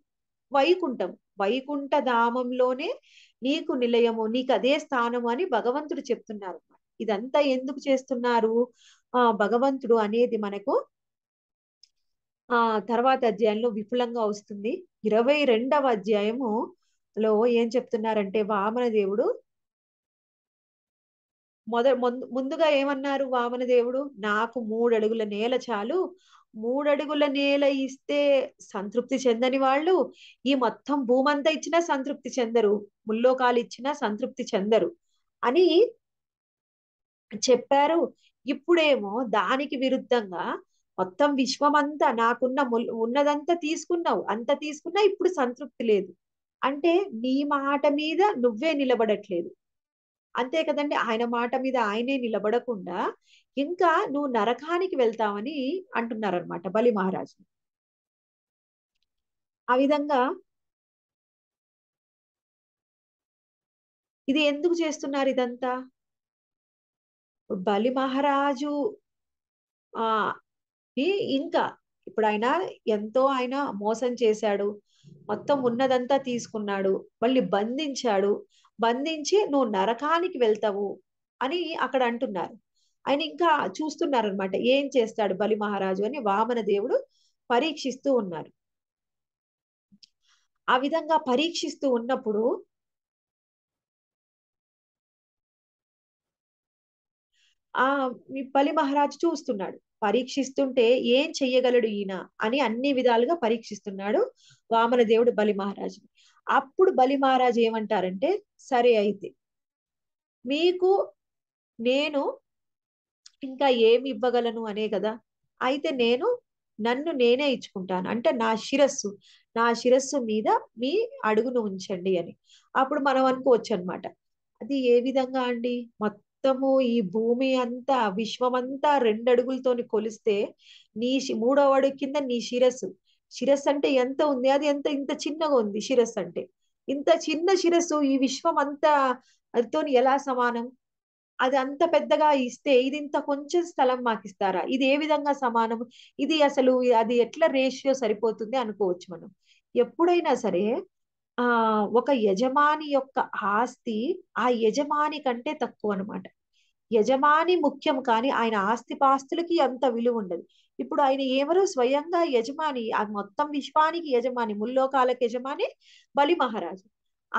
వైకుంఠం వైకుంఠ ధామంలోనే నీకు నిలయము నీకు అదే స్థానము అని భగవంతుడు చెప్తున్నారు ఇదంతా ఎందుకు చేస్తున్నారు ఆ భగవంతుడు అనేది మనకు ఆ తర్వాత అధ్యాయంలో విఫలంగా వస్తుంది ఇరవై రెండవ అధ్యాయము లో ఏం చెప్తున్నారంటే వామన దేవుడు మొద ముందుగా ఏమన్నారు వామన దేవుడు నాకు మూడడుగుల నేల చాలు మూడడుగుల నేల ఇస్తే సంతృప్తి చెందని వాళ్ళు ఈ మొత్తం భూమంతా ఇచ్చినా సంతృప్తి చెందరు ముల్లోకాలు ఇచ్చినా సంతృప్తి చెందరు అని చెప్పారు ఇప్పుడేమో దానికి విరుద్ధంగా మొత్తం విశ్వమంతా నాకున్న ఉన్నదంతా తీసుకున్నావు అంత తీసుకున్నా ఇప్పుడు సంతృప్తి లేదు అంటే నీ మాట మీద నువ్వే నిలబడట్లేదు అంతే కదండి ఆయన మాట మీద ఆయనే నిలబడకుండా ఇంకా నువ్వు నరకానికి వెళ్తావని అంటున్నారనమాట బలి మహారాజు ఆ విధంగా ఇది ఎందుకు చేస్తున్నారు ఇదంతా బలి మహారాజు ఆ ఇంకా ఇప్పుడు ఆయన ఎంతో ఆయన మోసం చేశాడు మొత్తం ఉన్నదంతా తీసుకున్నాడు మళ్ళీ బంధించాడు బంధించి నువ్వు నరకానికి వెళ్తావు అని అక్కడ అంటున్నారు ఆయన ఇంకా చూస్తున్నారు అనమాట ఏం చేస్తాడు బలి మహారాజు అని వామన దేవుడు పరీక్షిస్తూ ఉన్నారు ఆ విధంగా పరీక్షిస్తూ ఉన్నప్పుడు ఆ బలి మహారాజు చూస్తున్నాడు పరీక్షిస్తుంటే ఏం చెయ్యగలడు ఈయన అని అన్ని విధాలుగా పరీక్షిస్తున్నాడు వామన దేవుడు బలి మహారాజుని అప్పుడు బలి మహారాజు ఏమంటారంటే సరే అయితే మీకు నేను ఇంకా ఏమి ఇవ్వగలను అనే కదా అయితే నేను నన్ను నేనే ఇచ్చుకుంటాను అంటే నా శిరస్సు నా శిరస్సు మీద మీ అడుగును ఉంచండి అని అప్పుడు మనం అనుకోవచ్చు అనమాట అది ఏ విధంగా అండి మొత్తం మొత్తము ఈ భూమి అంతా విశ్వమంతా రెండు అడుగులతోని కొలిస్తే నీ మూడవ అడుగు కింద నీ శిరస్సు శిరస్సు అంటే ఎంత ఉంది అది ఎంత ఇంత చిన్నగా ఉంది శిరస్సు అంటే ఇంత చిన్న శిరస్సు ఈ విశ్వం అంతా అదితో ఎలా సమానం అది అంత పెద్దగా ఇస్తే ఇది ఇంత కొంచెం స్థలం మాకు ఇస్తారా ఇది ఏ విధంగా సమానం ఇది అసలు అది ఎట్లా రేషియో సరిపోతుంది అనుకోవచ్చు మనం ఎప్పుడైనా సరే ఆ ఒక యజమాని యొక్క ఆస్తి ఆ యజమాని కంటే తక్కువ అనమాట యజమాని ముఖ్యం కానీ ఆయన ఆస్తి పాస్తులకి అంత విలువ ఉండదు ఇప్పుడు ఆయన ఎవరు స్వయంగా యజమాని ఆ మొత్తం విశ్వానికి యజమాని ముల్లోకాలకు యజమాని బలి మహారాజు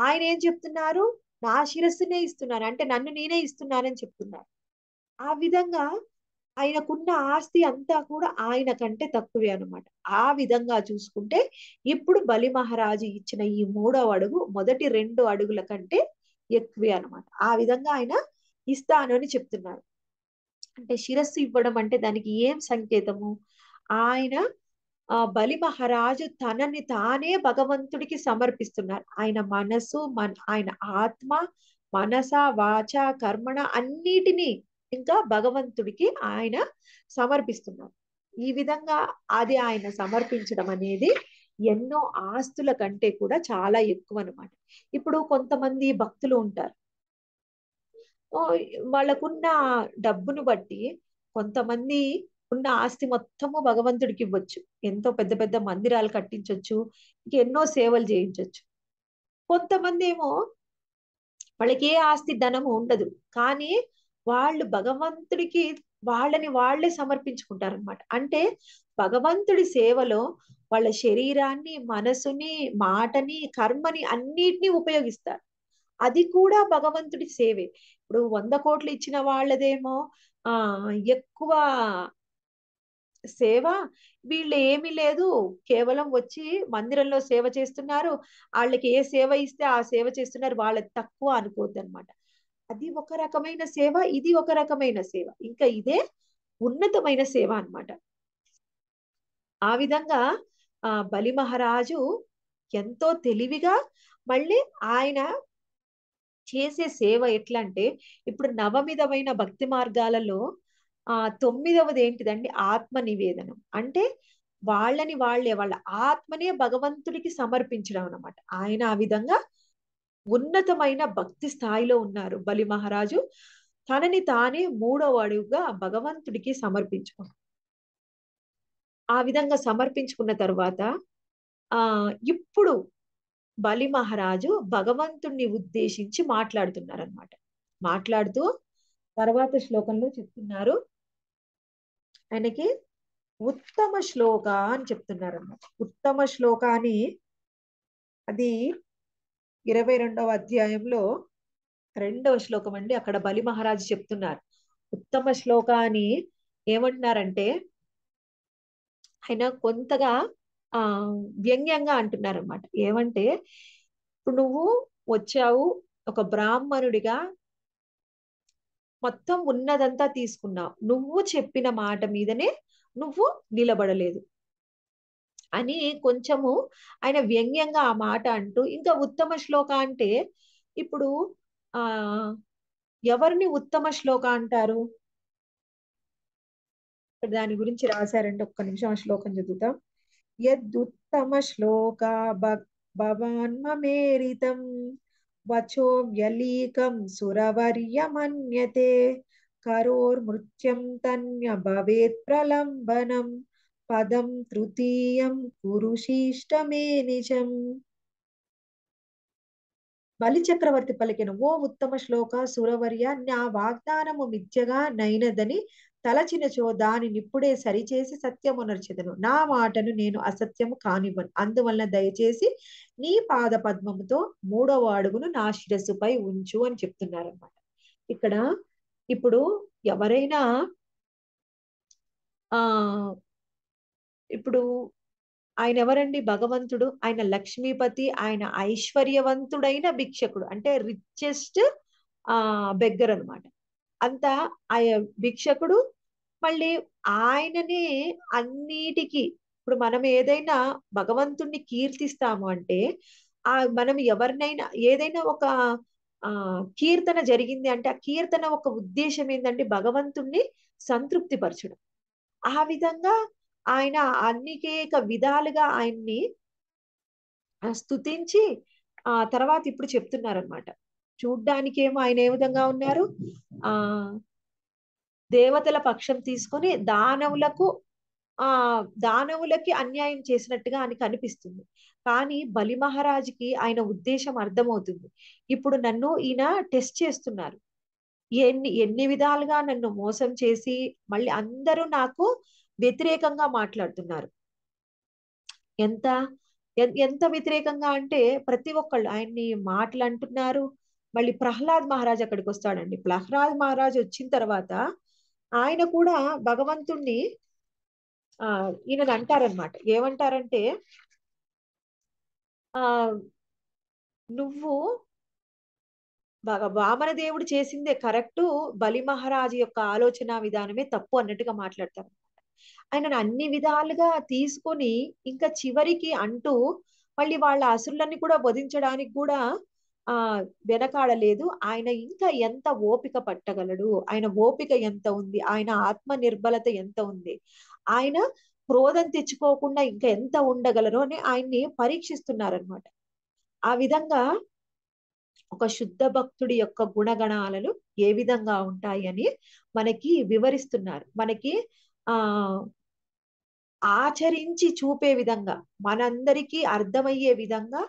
ఆయన ఏం చెప్తున్నారు నా శిరస్సునే ఇస్తున్నాను అంటే నన్ను నేనే ఇస్తున్నానని చెప్తున్నారు ఆ విధంగా ఆయనకున్న ఆస్తి అంతా కూడా ఆయన కంటే తక్కువే అనమాట ఆ విధంగా చూసుకుంటే ఇప్పుడు బలి మహారాజు ఇచ్చిన ఈ మూడవ అడుగు మొదటి రెండు అడుగుల కంటే ఎక్కువే అనమాట ఆ విధంగా ఆయన ఇస్తాను అని చెప్తున్నారు అంటే శిరస్సు ఇవ్వడం అంటే దానికి ఏం సంకేతము ఆయన ఆ బలి మహారాజు తనని తానే భగవంతుడికి సమర్పిస్తున్నారు ఆయన మనసు మన ఆయన ఆత్మ మనస వాచ కర్మణ అన్నిటినీ ఇంకా భగవంతుడికి ఆయన సమర్పిస్తున్నారు ఈ విధంగా అది ఆయన సమర్పించడం అనేది ఎన్నో ఆస్తుల కంటే కూడా చాలా ఎక్కువ అనమాట ఇప్పుడు కొంతమంది భక్తులు ఉంటారు వాళ్ళకున్న డబ్బును బట్టి కొంతమంది ఉన్న ఆస్తి మొత్తము భగవంతుడికి ఇవ్వచ్చు ఎంతో పెద్ద పెద్ద మందిరాలు కట్టించవచ్చు ఎన్నో సేవలు చేయించవచ్చు కొంతమంది ఏమో వాళ్ళకి ఏ ఆస్తి ధనము ఉండదు కానీ వాళ్ళు భగవంతుడికి వాళ్ళని వాళ్లే అనమాట అంటే భగవంతుడి సేవలో వాళ్ళ శరీరాన్ని మనసుని మాటని కర్మని అన్నిటినీ ఉపయోగిస్తారు అది కూడా భగవంతుడి సేవే ఇప్పుడు వంద కోట్లు ఇచ్చిన వాళ్ళదేమో ఆ ఎక్కువ సేవ వీళ్ళు ఏమీ లేదు కేవలం వచ్చి మందిరంలో సేవ చేస్తున్నారు వాళ్ళకి ఏ సేవ ఇస్తే ఆ సేవ చేస్తున్నారు వాళ్ళకి తక్కువ అనుకోవద్దు అనమాట అది ఒక రకమైన సేవ ఇది ఒక రకమైన సేవ ఇంకా ఇదే ఉన్నతమైన సేవ అనమాట ఆ విధంగా ఆ బలి మహారాజు ఎంతో తెలివిగా మళ్ళీ ఆయన చేసే సేవ ఎట్లా అంటే ఇప్పుడు నవమిధమైన భక్తి మార్గాలలో ఆ తొమ్మిదవది ఏంటిదండి ఆత్మ నివేదనం అంటే వాళ్ళని వాళ్ళే వాళ్ళ ఆత్మనే భగవంతుడికి సమర్పించడం అనమాట ఆయన ఆ విధంగా ఉన్నతమైన భక్తి స్థాయిలో ఉన్నారు బలి మహారాజు తనని తానే మూడవ అడుగుగా భగవంతుడికి సమర్పించుకో ఆ విధంగా సమర్పించుకున్న తర్వాత ఆ ఇప్పుడు బలి మహారాజు భగవంతుణ్ణి ఉద్దేశించి మాట్లాడుతున్నారనమాట మాట్లాడుతూ తర్వాత శ్లోకంలో చెప్తున్నారు ఆయనకి ఉత్తమ శ్లోక అని చెప్తున్నారు అన్నమాట ఉత్తమ శ్లోకాన్ని అది ఇరవై రెండవ అధ్యాయంలో రెండవ శ్లోకం అండి అక్కడ బలి మహారాజు చెప్తున్నారు ఉత్తమ శ్లోక అని ఏమంటున్నారంటే ఆయన కొంతగా ఆ వ్యంగ్యంగా అంటున్నారు అనమాట ఏమంటే ఇప్పుడు నువ్వు వచ్చావు ఒక బ్రాహ్మణుడిగా మొత్తం ఉన్నదంతా తీసుకున్నావు నువ్వు చెప్పిన మాట మీదనే నువ్వు నిలబడలేదు అని కొంచెము ఆయన వ్యంగ్యంగా ఆ మాట అంటూ ఇంకా ఉత్తమ శ్లోక అంటే ఇప్పుడు ఆ ఎవరిని ఉత్తమ శ్లోక అంటారు దాని గురించి రాశారంటే ఒక్క నిమిషం ఆ శ్లోకం చదువుతాం యద్దుత్తమ శ్లోక భవాన్ మమేరితం వచో వ్యలీకం సురవర్యమన్యతే కరోర్మృత్యం తన్య భవేత్ ప్రలంబనం పదం తృతీయం కురుశీష్టమే నిజం బలిచక్రవర్తి పలికిన ఓ ఉత్తమ శ్లోక సురవర్య నా వాగ్దానము మిథ్యగా నైనదని తలచినచో దానిని ఇప్పుడే సరిచేసి సత్యమునర్చెదను నా మాటను నేను అసత్యము కానివ్వను అందువలన దయచేసి నీ పాద పద్మముతో మూడవ అడుగును నా శిరస్సుపై ఉంచు అని చెప్తున్నారనమాట ఇక్కడ ఇప్పుడు ఎవరైనా ఆ ఇప్పుడు ఆయన ఎవరండి భగవంతుడు ఆయన లక్ష్మీపతి ఆయన ఐశ్వర్యవంతుడైన భిక్షకుడు అంటే రిచెస్ట్ ఆ బెగ్గర్ అనమాట అంత ఆ భిక్షకుడు మళ్ళీ ఆయననే అన్నిటికీ ఇప్పుడు మనం ఏదైనా భగవంతుణ్ణి కీర్తిస్తాము అంటే ఆ మనం ఎవరినైనా ఏదైనా ఒక ఆ కీర్తన జరిగింది అంటే ఆ కీర్తన ఒక ఉద్దేశం ఏంటంటే భగవంతుణ్ణి సంతృప్తి పరచడం ఆ విధంగా ఆయన అనేక విధాలుగా ఆయన్ని స్థుతించి ఆ తర్వాత ఇప్పుడు చెప్తున్నారనమాట చూడ్డానికి ఏమో ఆయన ఏ విధంగా ఉన్నారు ఆ దేవతల పక్షం తీసుకొని దానవులకు ఆ దానవులకి అన్యాయం చేసినట్టుగా ఆయనకు అనిపిస్తుంది కానీ బలి మహారాజుకి ఆయన ఉద్దేశం అర్థమవుతుంది ఇప్పుడు నన్ను ఈయన టెస్ట్ చేస్తున్నారు ఎన్ని ఎన్ని విధాలుగా నన్ను మోసం చేసి మళ్ళీ అందరూ నాకు వ్యతిరేకంగా మాట్లాడుతున్నారు ఎంత ఎంత వ్యతిరేకంగా అంటే ప్రతి ఒక్కళ్ళు ఆయన్ని మాటలు అంటున్నారు మళ్ళీ ప్రహ్లాద్ మహారాజ్ అక్కడికి వస్తాడండి ప్రహ్లాద్ మహారాజ్ వచ్చిన తర్వాత ఆయన కూడా భగవంతుణ్ణి ఆ ఈయనని అంటారనమాట ఏమంటారంటే ఆ నువ్వు వామన దేవుడు చేసిందే కరెక్ట్ బలి మహారాజు యొక్క ఆలోచన విధానమే తప్పు అన్నట్టుగా మాట్లాడతారు ఆయనను అన్ని విధాలుగా తీసుకొని ఇంకా చివరికి అంటూ మళ్ళీ వాళ్ళ అసురులన్నీ కూడా వధించడానికి కూడా ఆ వెనకాడలేదు ఆయన ఇంకా ఎంత ఓపిక పట్టగలడు ఆయన ఓపిక ఎంత ఉంది ఆయన ఆత్మ నిర్బలత ఎంత ఉంది ఆయన క్రోధం తెచ్చుకోకుండా ఇంకా ఎంత ఉండగలరు అని ఆయన్ని పరీక్షిస్తున్నారనమాట ఆ విధంగా ఒక శుద్ధ భక్తుడి యొక్క గుణగణాలను ఏ విధంగా ఉంటాయి అని మనకి వివరిస్తున్నారు మనకి ఆ ఆచరించి చూపే విధంగా మనందరికీ అర్థమయ్యే విధంగా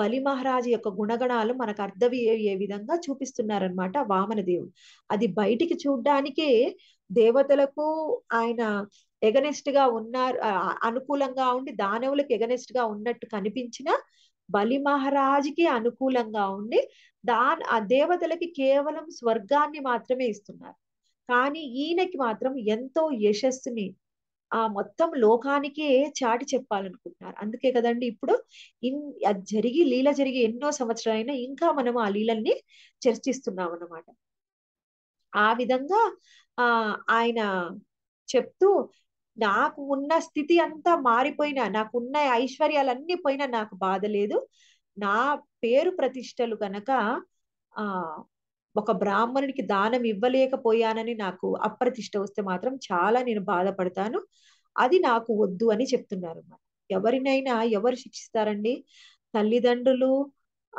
బలి మహారాజు యొక్క గుణగణాలు మనకు అర్థమయ్యే విధంగా చూపిస్తున్నారనమాట వామన దేవుడు అది బయటికి చూడ్డానికే దేవతలకు ఆయన ఎగనెస్ట్ గా ఉన్నారు అనుకూలంగా ఉండి దానవులకు ఎగనెస్ట్ గా ఉన్నట్టు కనిపించిన బలి మహారాజుకి అనుకూలంగా ఉండి దాన్ ఆ దేవతలకి కేవలం స్వర్గాన్ని మాత్రమే ఇస్తున్నారు కానీ ఈయనకి మాత్రం ఎంతో యశస్సుని ఆ మొత్తం లోకానికే చాటి చెప్పాలనుకుంటున్నారు అందుకే కదండి ఇప్పుడు ఇన్ అది జరిగి లీల జరిగి ఎన్నో సంవత్సరాలైనా ఇంకా మనం ఆ లీలల్ని చర్చిస్తున్నాం అన్నమాట ఆ విధంగా ఆ ఆయన చెప్తూ నాకు ఉన్న స్థితి అంతా మారిపోయినా ఉన్న ఐశ్వర్యాలన్నీ పోయినా నాకు బాధ లేదు నా పేరు ప్రతిష్టలు గనక ఆ ఒక బ్రాహ్మణునికి దానం ఇవ్వలేకపోయానని నాకు అప్రతిష్ట వస్తే మాత్రం చాలా నేను బాధపడతాను అది నాకు వద్దు అని చెప్తున్నారు ఎవరినైనా ఎవరు శిక్షిస్తారండి తల్లిదండ్రులు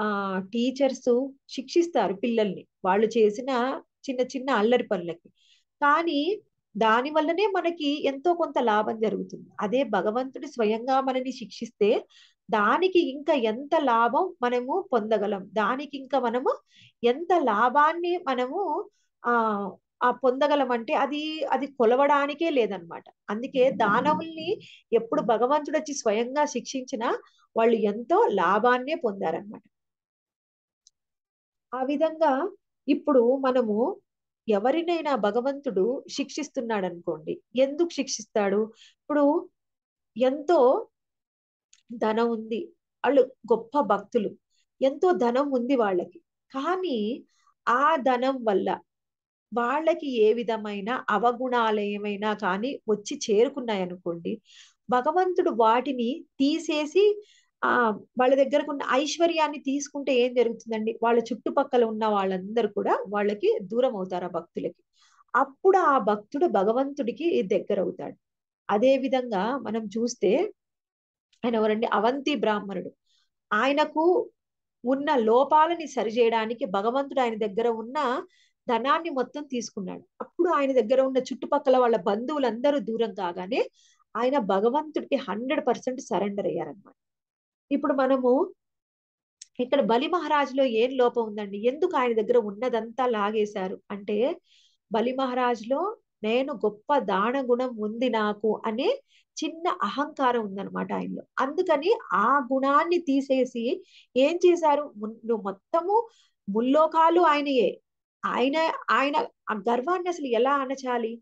ఆ టీచర్స్ శిక్షిస్తారు పిల్లల్ని వాళ్ళు చేసిన చిన్న చిన్న అల్లరి పనులకి కానీ దాని వల్లనే మనకి ఎంతో కొంత లాభం జరుగుతుంది అదే భగవంతుడు స్వయంగా మనని శిక్షిస్తే దానికి ఇంకా ఎంత లాభం మనము పొందగలం దానికి ఇంకా మనము ఎంత లాభాన్ని మనము ఆ ఆ పొందగలం అంటే అది అది కొలవడానికే లేదనమాట అందుకే దానవుల్ని ఎప్పుడు భగవంతుడు వచ్చి స్వయంగా శిక్షించినా వాళ్ళు ఎంతో లాభాన్నే పొందారనమాట ఆ విధంగా ఇప్పుడు మనము ఎవరినైనా భగవంతుడు శిక్షిస్తున్నాడు అనుకోండి ఎందుకు శిక్షిస్తాడు ఇప్పుడు ఎంతో ధనం ఉంది వాళ్ళు గొప్ప భక్తులు ఎంతో ధనం ఉంది వాళ్ళకి కానీ ఆ ధనం వల్ల వాళ్ళకి ఏ విధమైన అవగుణాలు ఏమైనా కానీ వచ్చి చేరుకున్నాయనుకోండి భగవంతుడు వాటిని తీసేసి ఆ వాళ్ళ దగ్గరకు ఉన్న ఐశ్వర్యాన్ని తీసుకుంటే ఏం జరుగుతుందండి వాళ్ళ చుట్టుపక్కల ఉన్న వాళ్ళందరూ కూడా వాళ్ళకి దూరం అవుతారు ఆ భక్తులకి అప్పుడు ఆ భక్తుడు భగవంతుడికి దగ్గర అవుతాడు అదే విధంగా మనం చూస్తే ఆయన ఎవరండి అవంతి బ్రాహ్మణుడు ఆయనకు ఉన్న లోపాలని సరిచేయడానికి భగవంతుడు ఆయన దగ్గర ఉన్న ధనాన్ని మొత్తం తీసుకున్నాడు అప్పుడు ఆయన దగ్గర ఉన్న చుట్టుపక్కల వాళ్ళ బంధువులందరూ దూరం కాగానే ఆయన భగవంతుడికి హండ్రెడ్ పర్సెంట్ సరెండర్ అయ్యారనమాట ఇప్పుడు మనము ఇక్కడ బలి మహారాజులో ఏం లోపం ఉందండి ఎందుకు ఆయన దగ్గర ఉన్నదంతా లాగేశారు అంటే బలి మహారాజులో నేను గొప్ప దాన గుణం ఉంది నాకు అనే చిన్న అహంకారం ఉందన్నమాట ఆయనలో అందుకని ఆ గుణాన్ని తీసేసి ఏం చేశారు నువ్వు మొత్తము ముల్లోకాలు ఆయనయే ఆయన ఆయన ఆ గర్వాన్ని అసలు ఎలా అనచాలి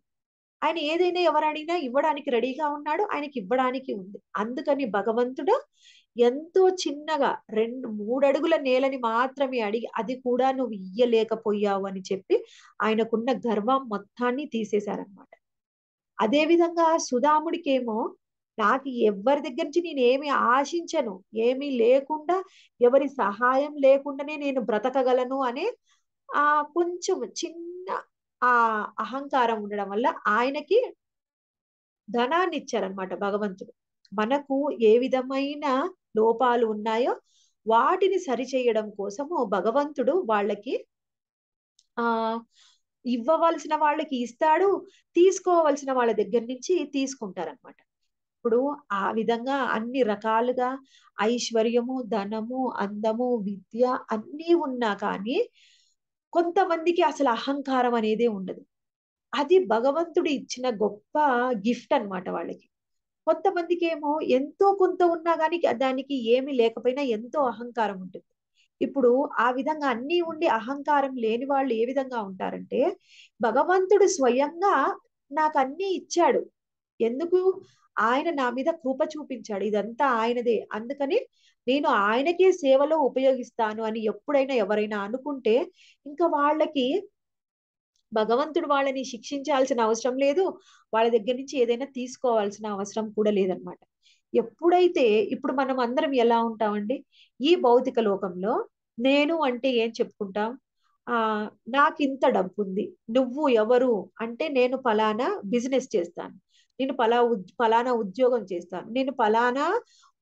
ఆయన ఏదైనా ఎవరు అడిగినా ఇవ్వడానికి రెడీగా ఉన్నాడు ఆయనకి ఇవ్వడానికి ఉంది అందుకని భగవంతుడు ఎంతో చిన్నగా రెండు మూడడుగుల నేలని మాత్రమే అడిగి అది కూడా నువ్వు ఇయ్యలేకపోయావు అని చెప్పి ఆయనకున్న గర్వం మొత్తాన్ని తీసేశారనమాట అదేవిధంగా సుధాముడికేమో నాకు ఎవరి దగ్గర నుంచి నేను ఏమి ఆశించను ఏమీ లేకుండా ఎవరి సహాయం లేకుండానే నేను బ్రతకగలను అనే ఆ కొంచెం చిన్న ఆ అహంకారం ఉండడం వల్ల ఆయనకి ధనాన్ని ఇచ్చారనమాట భగవంతుడు మనకు ఏ విధమైన లోపాలు ఉన్నాయో వాటిని సరిచేయడం కోసము భగవంతుడు వాళ్ళకి ఆ ఇవ్వవలసిన వాళ్ళకి ఇస్తాడు తీసుకోవలసిన వాళ్ళ దగ్గర నుంచి తీసుకుంటారనమాట ఇప్పుడు ఆ విధంగా అన్ని రకాలుగా ఐశ్వర్యము ధనము అందము విద్య అన్నీ ఉన్నా కానీ కొంతమందికి అసలు అహంకారం అనేదే ఉండదు అది భగవంతుడు ఇచ్చిన గొప్ప గిఫ్ట్ అనమాట వాళ్ళకి కొంతమందికి ఏమో ఎంతో కొంత ఉన్నా కానీ దానికి ఏమి లేకపోయినా ఎంతో అహంకారం ఉంటుంది ఇప్పుడు ఆ విధంగా అన్ని ఉండి అహంకారం లేని వాళ్ళు ఏ విధంగా ఉంటారంటే భగవంతుడు స్వయంగా నాకు అన్ని ఇచ్చాడు ఎందుకు ఆయన నా మీద కృప చూపించాడు ఇదంతా ఆయనదే అందుకని నేను ఆయనకే సేవలో ఉపయోగిస్తాను అని ఎప్పుడైనా ఎవరైనా అనుకుంటే ఇంకా వాళ్ళకి భగవంతుడు వాళ్ళని శిక్షించాల్సిన అవసరం లేదు వాళ్ళ దగ్గర నుంచి ఏదైనా తీసుకోవాల్సిన అవసరం కూడా లేదనమాట ఎప్పుడైతే ఇప్పుడు మనం అందరం ఎలా ఉంటామండి ఈ భౌతిక లోకంలో నేను అంటే ఏం చెప్పుకుంటాం ఆ నాకింత డబ్బు ఉంది నువ్వు ఎవరు అంటే నేను ఫలానా బిజినెస్ చేస్తాను నేను పలా ఫలానా ఉద్యోగం చేస్తాను నేను ఫలానా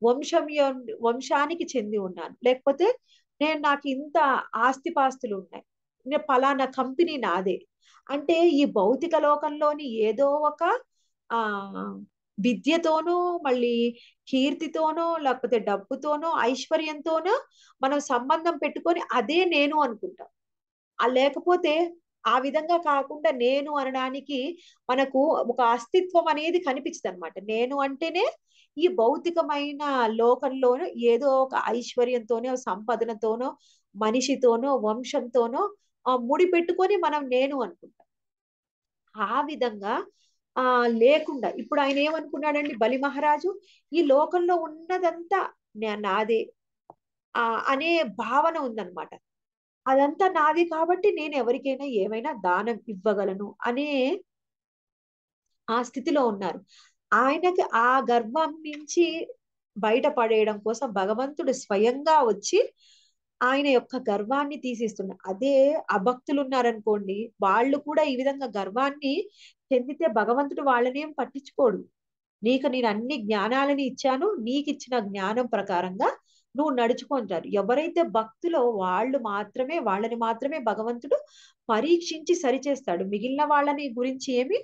వంశం వంశానికి చెంది ఉన్నాను లేకపోతే నేను నాకు ఇంత ఆస్తిపాస్తులు ఉన్నాయి పలానా కంపెనీ నాదే అంటే ఈ భౌతిక లోకంలోని ఏదో ఒక ఆ విద్యతోనో మళ్ళీ కీర్తితోనో లేకపోతే డబ్బుతోనో ఐశ్వర్యంతోనో మనం సంబంధం పెట్టుకొని అదే నేను అనుకుంటాం ఆ లేకపోతే ఆ విధంగా కాకుండా నేను అనడానికి మనకు ఒక అస్తిత్వం అనేది కనిపించదు అనమాట నేను అంటేనే ఈ భౌతికమైన లోకంలోనో ఏదో ఒక ఐశ్వర్యంతోనో సంపదనతోనో మనిషితోనో వంశంతోనో ముడి పెట్టుకొని మనం నేను అనుకుంటాం ఆ విధంగా ఆ లేకుండా ఇప్పుడు ఆయన ఏమనుకున్నాడండి బలి మహారాజు ఈ లోకంలో ఉన్నదంతా నాదే ఆ అనే భావన ఉందన్నమాట అదంతా నాది కాబట్టి నేను ఎవరికైనా ఏమైనా దానం ఇవ్వగలను అనే ఆ స్థితిలో ఉన్నారు ఆయనకి ఆ గర్వం నుంచి బయటపడేయడం కోసం భగవంతుడు స్వయంగా వచ్చి ఆయన యొక్క గర్వాన్ని తీసేస్తున్నాడు అదే అభక్తులు ఉన్నారనుకోండి వాళ్ళు కూడా ఈ విధంగా గర్వాన్ని చెందితే భగవంతుడు వాళ్ళనేం పట్టించుకోడు నీకు నేను అన్ని జ్ఞానాలని ఇచ్చాను నీకు ఇచ్చిన జ్ఞానం ప్రకారంగా నువ్వు నడుచుకుంటారు ఎవరైతే భక్తులో వాళ్ళు మాత్రమే వాళ్ళని మాత్రమే భగవంతుడు పరీక్షించి సరిచేస్తాడు మిగిలిన వాళ్ళని గురించి ఏమి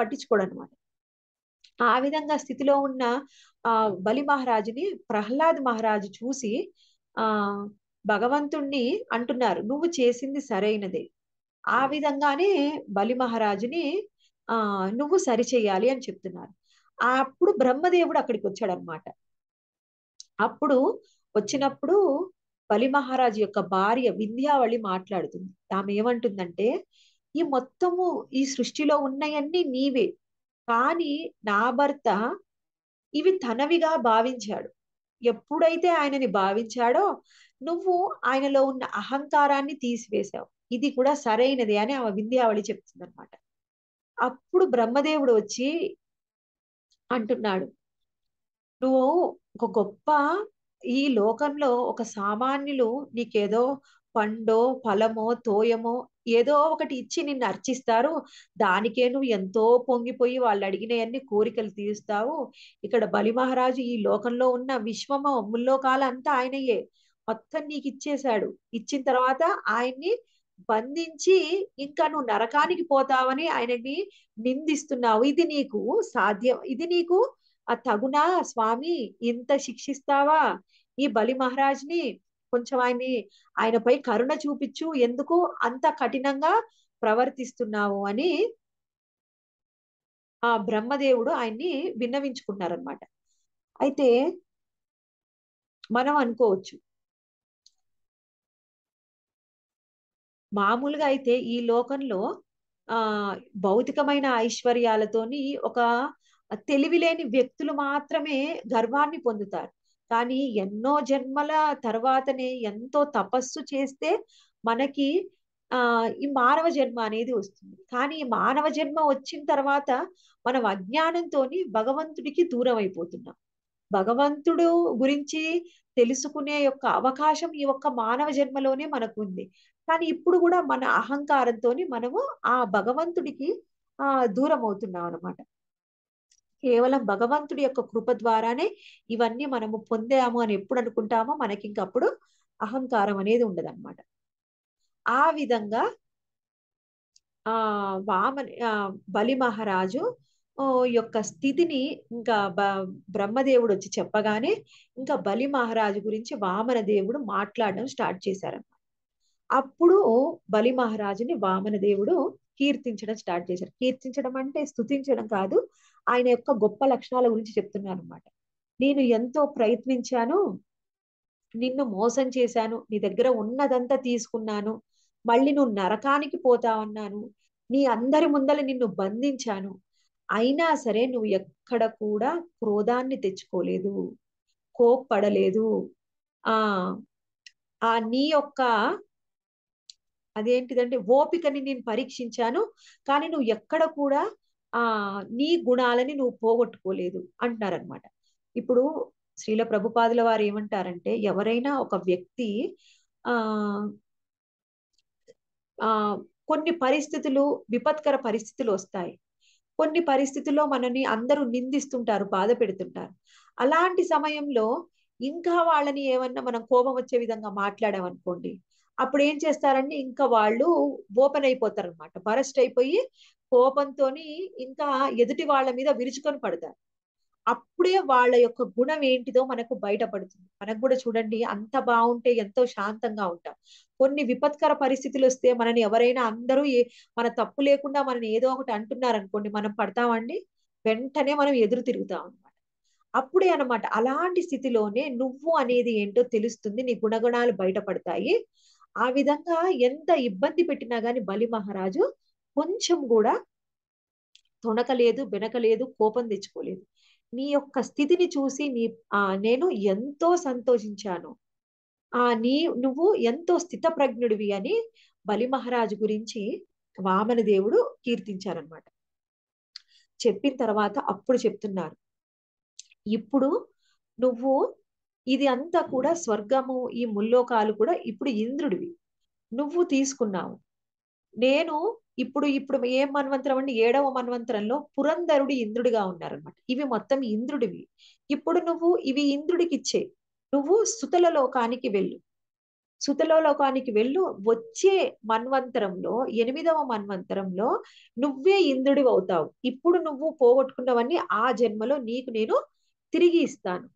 పట్టించుకోడు అనమాట ఆ విధంగా స్థితిలో ఉన్న ఆ బలి మహారాజుని ప్రహ్లాద్ మహారాజు చూసి ఆ భగవంతుణ్ణి అంటున్నారు నువ్వు చేసింది సరైనదే ఆ hmm. విధంగానే బలి మహారాజుని ఆ నువ్వు సరి అని చెప్తున్నారు అప్పుడు బ్రహ్మదేవుడు అక్కడికి వచ్చాడనమాట అప్పుడు వచ్చినప్పుడు బలి మహారాజు యొక్క భార్య వింధ్యావళి మాట్లాడుతుంది ఆమె ఏమంటుందంటే ఈ మొత్తము ఈ సృష్టిలో ఉన్నాయన్నీ నీవే కానీ నా భర్త ఇవి తనవిగా భావించాడు ఎప్పుడైతే ఆయనని భావించాడో నువ్వు ఆయనలో ఉన్న అహంకారాన్ని తీసివేశావు ఇది కూడా సరైనది అని ఆమె వింధ్యావళి చెప్తుంది అనమాట అప్పుడు బ్రహ్మదేవుడు వచ్చి అంటున్నాడు నువ్వు ఒక గొప్ప ఈ లోకంలో ఒక సామాన్యులు నీకేదో పండో ఫలమో తోయమో ఏదో ఒకటి ఇచ్చి నిన్ను అర్చిస్తారు దానికే నువ్వు ఎంతో పొంగిపోయి వాళ్ళు అడిగినవన్నీ కోరికలు తీరుస్తావు ఇక్కడ బలి మహారాజు ఈ లోకంలో ఉన్న విశ్వమ ముల్లోకాలంతా ఆయనయ్యే మొత్తం నీకు ఇచ్చేశాడు ఇచ్చిన తర్వాత ఆయన్ని బంధించి ఇంకా నువ్వు నరకానికి పోతావని ఆయనని నిందిస్తున్నావు ఇది నీకు సాధ్యం ఇది నీకు ఆ తగునా స్వామి ఇంత శిక్షిస్తావా ఈ బలి మహారాజ్ని కొంచెం ఆయన్ని ఆయనపై కరుణ చూపించు ఎందుకు అంత కఠినంగా ప్రవర్తిస్తున్నావు అని ఆ బ్రహ్మదేవుడు ఆయన్ని విన్నవించుకున్నారనమాట అయితే మనం అనుకోవచ్చు మామూలుగా అయితే ఈ లోకంలో ఆ భౌతికమైన ఐశ్వర్యాలతోని ఒక తెలివిలేని వ్యక్తులు మాత్రమే గర్వాన్ని పొందుతారు కానీ ఎన్నో జన్మల తర్వాతనే ఎంతో తపస్సు చేస్తే మనకి ఆ ఈ మానవ జన్మ అనేది వస్తుంది కానీ ఈ మానవ జన్మ వచ్చిన తర్వాత మనం అజ్ఞానంతో భగవంతుడికి దూరం అయిపోతున్నాం భగవంతుడు గురించి తెలుసుకునే యొక్క అవకాశం ఈ ఒక్క మానవ జన్మలోనే మనకు ఉంది కానీ ఇప్పుడు కూడా మన అహంకారంతో మనము ఆ భగవంతుడికి ఆ దూరం అవుతున్నాం అనమాట కేవలం భగవంతుడి యొక్క కృప ద్వారానే ఇవన్నీ మనము పొందాము అని ఎప్పుడు అనుకుంటామో మనకి ఇంకప్పుడు అహంకారం అనేది ఉండదన్నమాట ఆ విధంగా ఆ వామ బలి మహారాజు యొక్క స్థితిని ఇంకా బ్రహ్మదేవుడు వచ్చి చెప్పగానే ఇంకా బలి మహారాజు గురించి వామన దేవుడు మాట్లాడడం స్టార్ట్ చేశారన్నమాట అప్పుడు బలి మహారాజుని వామన దేవుడు కీర్తించడం స్టార్ట్ చేశారు కీర్తించడం అంటే స్థుతించడం కాదు ఆయన యొక్క గొప్ప లక్షణాల గురించి చెప్తున్నాను అనమాట నేను ఎంతో ప్రయత్నించాను నిన్ను మోసం చేశాను నీ దగ్గర ఉన్నదంతా తీసుకున్నాను మళ్ళీ నువ్వు నరకానికి పోతావన్నాను నీ అందరి ముందల నిన్ను బంధించాను అయినా సరే నువ్వు ఎక్కడ కూడా క్రోధాన్ని తెచ్చుకోలేదు కోప్పడలేదు ఆ ఆ నీ యొక్క అదేంటిదంటే ఓపికని నేను పరీక్షించాను కానీ నువ్వు ఎక్కడ కూడా ఆ నీ గుణాలని నువ్వు పోగొట్టుకోలేదు అంటున్నారనమాట ఇప్పుడు శ్రీల ప్రభుపాదుల వారు ఏమంటారంటే ఎవరైనా ఒక వ్యక్తి ఆ ఆ కొన్ని పరిస్థితులు విపత్కర పరిస్థితులు వస్తాయి కొన్ని పరిస్థితుల్లో మనని అందరూ నిందిస్తుంటారు బాధ పెడుతుంటారు అలాంటి సమయంలో ఇంకా వాళ్ళని ఏమన్నా మనం కోపం వచ్చే విధంగా మాట్లాడామనుకోండి అప్పుడు ఏం చేస్తారండి ఇంకా వాళ్ళు ఓపెన్ అయిపోతారు అనమాట బరస్ట్ అయిపోయి కోపంతో ఇంకా ఎదుటి వాళ్ళ మీద విరుచుకొని పడతారు అప్పుడే వాళ్ళ యొక్క గుణం ఏంటిదో మనకు బయటపడుతుంది మనకు కూడా చూడండి అంత బాగుంటే ఎంతో శాంతంగా ఉంటాం కొన్ని విపత్కర పరిస్థితులు వస్తే మనని ఎవరైనా అందరూ మన తప్పు లేకుండా మనని ఏదో ఒకటి అంటున్నారనుకోండి మనం పడతామండి వెంటనే మనం ఎదురు తిరుగుతాం అప్పుడే అనమాట అలాంటి స్థితిలోనే నువ్వు అనేది ఏంటో తెలుస్తుంది నీ గుణగుణాలు బయటపడతాయి ఆ విధంగా ఎంత ఇబ్బంది పెట్టినా గాని బలి మహారాజు కొంచెం కూడా తొణకలేదు వెనకలేదు కోపం తెచ్చుకోలేదు నీ యొక్క స్థితిని చూసి నీ ఆ నేను ఎంతో సంతోషించాను ఆ నీ నువ్వు ఎంతో స్థితప్రజ్ఞుడివి అని బలి మహారాజు గురించి వామన దేవుడు కీర్తించారనమాట చెప్పిన తర్వాత అప్పుడు చెప్తున్నారు ఇప్పుడు నువ్వు ఇది అంతా కూడా స్వర్గము ఈ ముల్లోకాలు కూడా ఇప్పుడు ఇంద్రుడివి నువ్వు తీసుకున్నావు నేను ఇప్పుడు ఇప్పుడు ఏ మన్వంతరం అండి ఏడవ మన్వంతరంలో పురంధరుడి ఇంద్రుడిగా ఉన్నారనమాట ఇవి మొత్తం ఇంద్రుడివి ఇప్పుడు నువ్వు ఇవి ఇంద్రుడికి ఇచ్చే నువ్వు సుతల లోకానికి వెళ్ళు సుతల లోకానికి వెళ్ళు వచ్చే మన్వంతరంలో ఎనిమిదవ మన్వంతరంలో నువ్వే ఇంద్రుడివి అవుతావు ఇప్పుడు నువ్వు పోగొట్టుకున్నవన్నీ ఆ జన్మలో నీకు నేను తిరిగి ఇస్తాను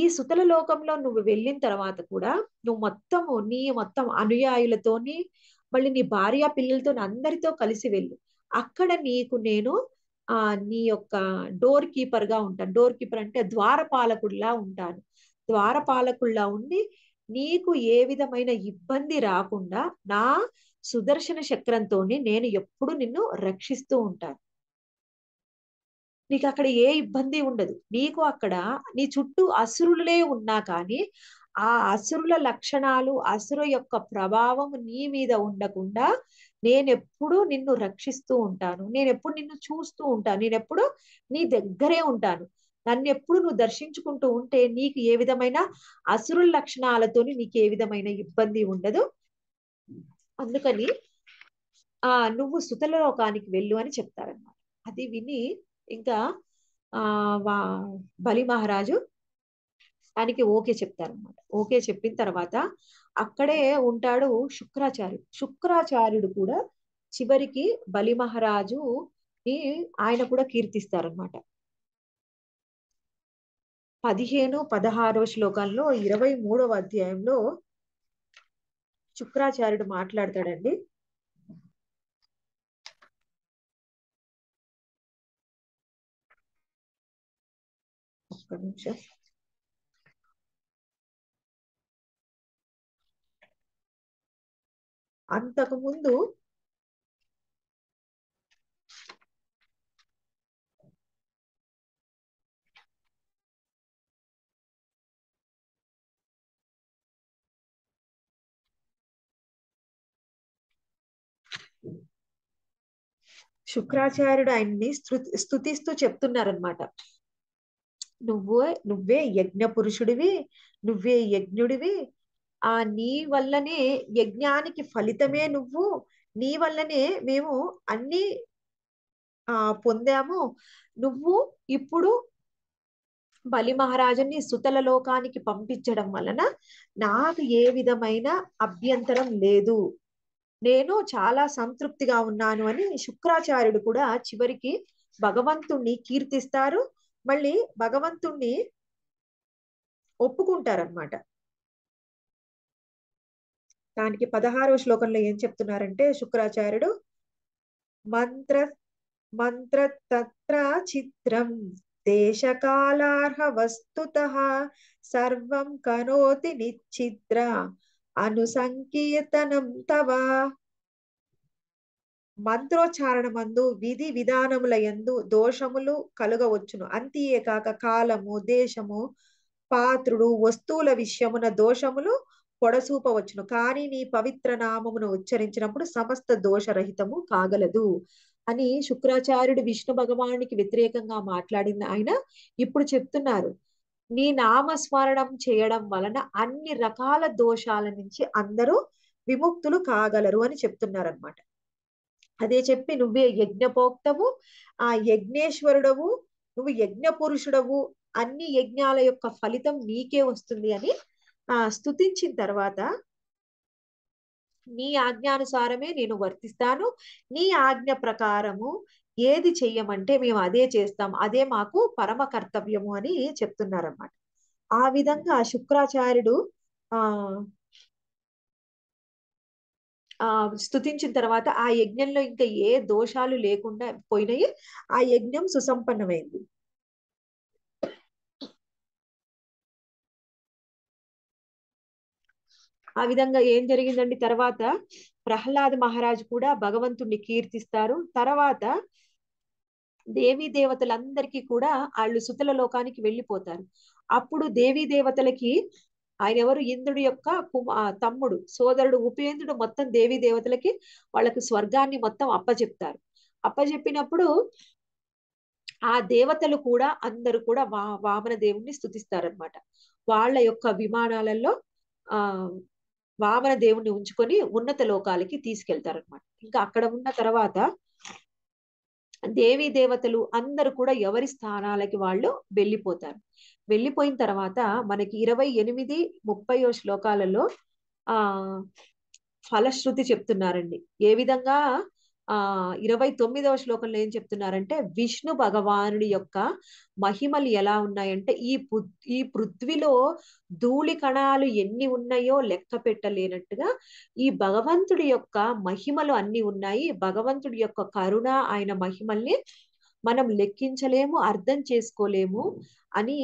ఈ సుతల లోకంలో నువ్వు వెళ్ళిన తర్వాత కూడా నువ్వు మొత్తము నీ మొత్తం అనుయాయులతోని మళ్ళీ నీ భార్య పిల్లలతో అందరితో కలిసి వెళ్ళు అక్కడ నీకు నేను ఆ నీ యొక్క డోర్ కీపర్ గా ఉంటాను డోర్ కీపర్ అంటే ద్వారపాలకుడిలా ఉంటాను ద్వారపాలకుడిలా ఉండి నీకు ఏ విధమైన ఇబ్బంది రాకుండా నా సుదర్శన చక్రంతోనే నేను ఎప్పుడు నిన్ను రక్షిస్తూ ఉంటాను నీకు అక్కడ ఏ ఇబ్బంది ఉండదు నీకు అక్కడ నీ చుట్టూ అసురులే ఉన్నా కానీ ఆ అసురుల లక్షణాలు అసుర యొక్క ప్రభావం నీ మీద ఉండకుండా నేనెప్పుడు నిన్ను రక్షిస్తూ ఉంటాను నేనెప్పుడు నిన్ను చూస్తూ ఉంటాను నేనెప్పుడు నీ దగ్గరే ఉంటాను నన్ను ఎప్పుడు నువ్వు దర్శించుకుంటూ ఉంటే నీకు ఏ విధమైన అసురుల లక్షణాలతో నీకు ఏ విధమైన ఇబ్బంది ఉండదు అందుకని ఆ నువ్వు సుతల లోకానికి వెళ్ళు అని చెప్తారన్నమాట అది విని ఇంకా ఆ బలి మహారాజు ఆయనకి ఓకే చెప్తారనమాట ఓకే చెప్పిన తర్వాత అక్కడే ఉంటాడు శుక్రాచార్యుడు శుక్రాచార్యుడు కూడా చివరికి బలి మహారాజు ఆయన కూడా కీర్తిస్తారనమాట పదిహేను పదహారో శ్లోకాల్లో ఇరవై మూడవ అధ్యాయంలో శుక్రాచార్యుడు మాట్లాడతాడండి bakalım అంతకు ముందు శుక్రాచార్యుడు ఆయన్ని స్థుతిస్తూ చెప్తున్నారనమాట నువ్వు నువ్వే యజ్ఞ పురుషుడివి నువ్వే యజ్ఞుడివి ఆ నీ వల్లనే యజ్ఞానికి ఫలితమే నువ్వు నీ వల్లనే మేము అన్ని ఆ పొందాము నువ్వు ఇప్పుడు బలి మహారాజుని సుతల లోకానికి పంపించడం వలన నాకు ఏ విధమైన అభ్యంతరం లేదు నేను చాలా సంతృప్తిగా ఉన్నాను అని శుక్రాచార్యుడు కూడా చివరికి భగవంతుణ్ణి కీర్తిస్తారు మళ్ళీ భగవంతుణ్ణి ఒప్పుకుంటారనమాట దానికి పదహారవ శ్లోకంలో ఏం చెప్తున్నారంటే శుక్రాచార్యుడు మంత్ర మంత్ర తత్ర చిత్రం దేశకాలార్హ వస్తుత సర్వం కరోతి నిశ్చిత్ర అనుసంకీర్తనం తవ మంత్రోచ్చారణ మందు విధి విధానముల ఎందు దోషములు కలుగవచ్చును కాక కాలము దేశము పాత్రుడు వస్తువుల విషయమున దోషములు పొడసూపవచ్చును కానీ నీ పవిత్ర నామమును ఉచ్చరించినప్పుడు సమస్త దోషరహితము కాగలదు అని శుక్రాచార్యుడు విష్ణు భగవానికి వ్యతిరేకంగా మాట్లాడింది ఆయన ఇప్పుడు చెప్తున్నారు నీ నామస్మరణం చేయడం వలన అన్ని రకాల దోషాల నుంచి అందరూ విముక్తులు కాగలరు అని చెప్తున్నారు అనమాట అదే చెప్పి నువ్వే యజ్ఞపోక్తవు ఆ యజ్ఞేశ్వరుడవు నువ్వు యజ్ఞ పురుషుడవు అన్ని యజ్ఞాల యొక్క ఫలితం నీకే వస్తుంది అని ఆ స్థుతించిన తర్వాత నీ ఆజ్ఞానుసారమే నేను వర్తిస్తాను నీ ఆజ్ఞ ప్రకారము ఏది చెయ్యమంటే మేము అదే చేస్తాం అదే మాకు పరమ కర్తవ్యము అని చెప్తున్నారన్నమాట ఆ విధంగా శుక్రాచార్యుడు ఆ ఆ స్థుతించిన తర్వాత ఆ యజ్ఞంలో ఇంకా ఏ దోషాలు లేకుండా పోయినాయి ఆ యజ్ఞం సుసంపన్నమైంది ఆ విధంగా ఏం జరిగిందండి తర్వాత ప్రహ్లాద్ మహారాజ్ కూడా భగవంతుణ్ణి కీర్తిస్తారు తర్వాత దేవీ దేవతలందరికీ కూడా వాళ్ళు సుతల లోకానికి వెళ్ళిపోతారు అప్పుడు దేవీ దేవతలకి ఆయన ఎవరు ఇంద్రుడి యొక్క కుమా తమ్ముడు సోదరుడు ఉపేంద్రుడు మొత్తం దేవి దేవతలకి వాళ్ళకి స్వర్గాన్ని మొత్తం అప్పచెప్తారు అప్పచెప్పినప్పుడు ఆ దేవతలు కూడా అందరు కూడా వా వామన దేవుణ్ణి స్థుతిస్తారనమాట వాళ్ళ యొక్క విమానాలలో ఆ వామన దేవుణ్ణి ఉంచుకొని ఉన్నత లోకాలకి తీసుకెళ్తారనమాట ఇంకా అక్కడ ఉన్న తర్వాత దేవీ దేవతలు అందరూ కూడా ఎవరి స్థానాలకి వాళ్ళు వెళ్ళిపోతారు వెళ్ళిపోయిన తర్వాత మనకి ఇరవై ఎనిమిది ముప్పయో శ్లోకాలలో ఆ ఫలశ్రుతి చెప్తున్నారండి ఏ విధంగా ఆ ఇరవై తొమ్మిదవ శ్లోకంలో ఏం చెప్తున్నారంటే విష్ణు భగవానుడి యొక్క మహిమలు ఎలా ఉన్నాయంటే ఈ ఈ పృథ్వీలో ధూళి కణాలు ఎన్ని ఉన్నాయో లెక్క పెట్టలేనట్టుగా ఈ భగవంతుడి యొక్క మహిమలు అన్ని ఉన్నాయి భగవంతుడి యొక్క కరుణ ఆయన మహిమల్ని మనం లెక్కించలేము అర్థం చేసుకోలేము అని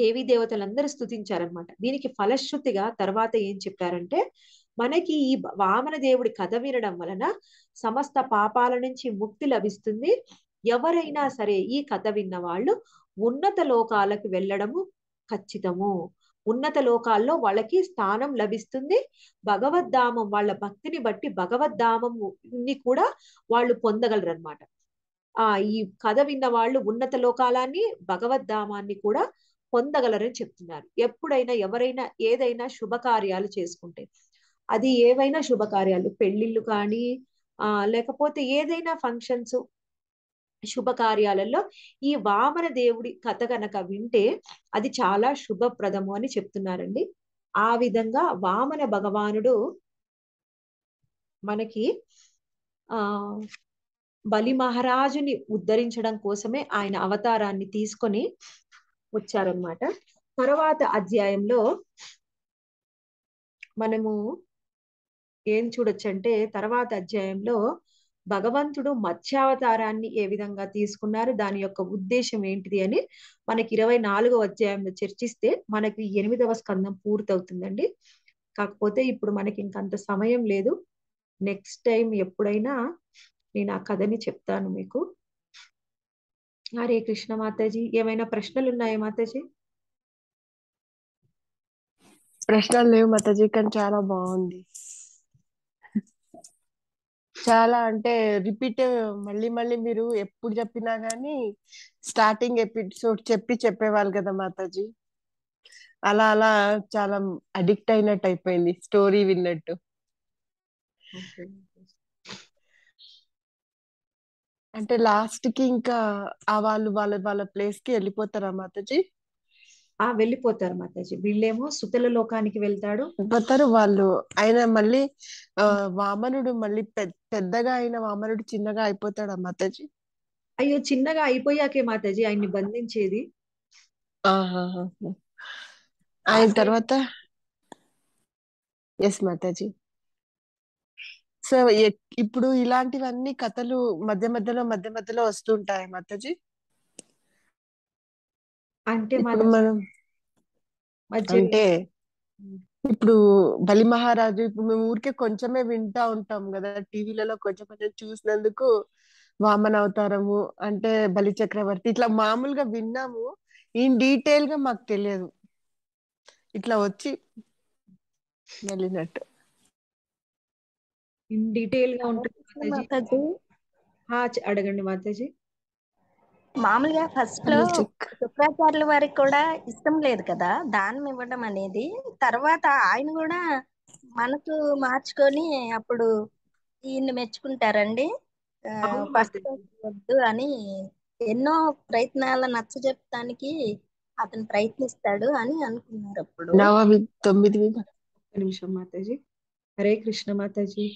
దేవీ దేవతలందరూ స్థుతించారనమాట దీనికి ఫలశ్రుతిగా తర్వాత ఏం చెప్పారంటే మనకి ఈ వామన దేవుడి కథ వినడం వలన సమస్త పాపాల నుంచి ముక్తి లభిస్తుంది ఎవరైనా సరే ఈ కథ విన్న వాళ్ళు ఉన్నత లోకాలకు వెళ్ళడము ఖచ్చితము ఉన్నత లోకాల్లో వాళ్ళకి స్థానం లభిస్తుంది భగవద్ధామం వాళ్ళ భక్తిని బట్టి భగవద్ధామం ని కూడా వాళ్ళు పొందగలరు అనమాట ఆ ఈ కథ విన్న వాళ్ళు ఉన్నత లోకాలాన్ని భగవద్ధామాన్ని కూడా పొందగలరని చెప్తున్నారు ఎప్పుడైనా ఎవరైనా ఏదైనా శుభకార్యాలు చేసుకుంటే అది ఏవైనా శుభకార్యాలు పెళ్లిళ్ళు కానీ ఆ లేకపోతే ఏదైనా ఫంక్షన్స్ శుభకార్యాలలో ఈ వామన దేవుడి కథ కనుక వింటే అది చాలా శుభప్రదము అని చెప్తున్నారండి ఆ విధంగా వామన భగవానుడు మనకి ఆ బలి మహారాజుని ఉద్ధరించడం కోసమే ఆయన అవతారాన్ని తీసుకొని వచ్చారనమాట తర్వాత అధ్యాయంలో మనము ఏం చూడొచ్చంటే తర్వాత అధ్యాయంలో భగవంతుడు మత్స్యావతారాన్ని ఏ విధంగా తీసుకున్నారు దాని యొక్క ఉద్దేశం ఏంటిది అని మనకి ఇరవై నాలుగవ అధ్యాయంలో చర్చిస్తే మనకి ఎనిమిదవ స్కందం పూర్తవుతుందండి కాకపోతే ఇప్పుడు మనకి ఇంకంత సమయం లేదు నెక్స్ట్ టైం ఎప్పుడైనా నేను ఆ కథని చెప్తాను మీకు హరే కృష్ణ మాతాజీ ఏమైనా ప్రశ్నలు ఉన్నాయా మాతాజీ ప్రశ్నలు లేవు మాతాజీ కానీ చాలా బాగుంది చాలా అంటే రిపీట్ మళ్ళీ మళ్ళీ మీరు ఎప్పుడు చెప్పినా గానీ స్టార్టింగ్ ఎపిసోడ్ చెప్పి చెప్పేవాళ్ళు కదా మాతాజీ అలా అలా చాలా అడిక్ట్ అయినట్టు అయిపోయింది స్టోరీ విన్నట్టు అంటే లాస్ట్ కి ఇంకా ఆ వాళ్ళు వాళ్ళ వాళ్ళ ప్లేస్ కి వెళ్ళిపోతారా మాతాజీ ఆ వెళ్ళిపోతారు మాతాజీ వీళ్ళేమో సుతల లోకానికి వెళ్తాడు పోతారు వాళ్ళు ఆయన మళ్ళీ వామనుడు మళ్ళీ పెద్ద- పెద్దగా అయిన వామనుడు చిన్నగా అయిపోతాడా మాతాజీ అయ్యో చిన్నగా అయిపోయాకే మాతాజీ ఆయన్ని బంధించేది ఆయన తర్వాత ఎస్ మాతాజీ సో ఇప్పుడు ఇలాంటివన్నీ కథలు మధ్య మధ్యలో మధ్య మధ్యలో వస్తుంటాయి మత్తజీ అంటే మనం అంటే ఇప్పుడు బలి మహారాజు ఇప్పుడు మేము ఊరికే కొంచెమే వింటా ఉంటాం కదా టీవీలలో కొంచెం కొంచెం చూసినందుకు వామన అవతారము అంటే బలి చక్రవర్తి ఇట్లా మామూలుగా విన్నాము ఇన్ డీటెయిల్ గా మాకు తెలియదు ఇట్లా వచ్చి వెళ్ళినట్టు ఇన్ డీటెయిల్ గా ఉంటుంది అడగండి మాతాజీ మామూలుగా ఫస్ట్ లో శుక్రాచార్యుల వారికి కూడా ఇష్టం లేదు కదా దానం ఇవ్వడం అనేది తర్వాత ఆయన కూడా మనసు మార్చుకొని అప్పుడు ఈయన్ని మెచ్చుకుంటారండి వద్దు అని ఎన్నో ప్రయత్నాల నచ్చ చెప్పడానికి అతను ప్రయత్నిస్తాడు అని అనుకున్నారు అప్పుడు తొమ్మిది నిమిషం మాతాజీ హరే కృష్ణ మాతాజీ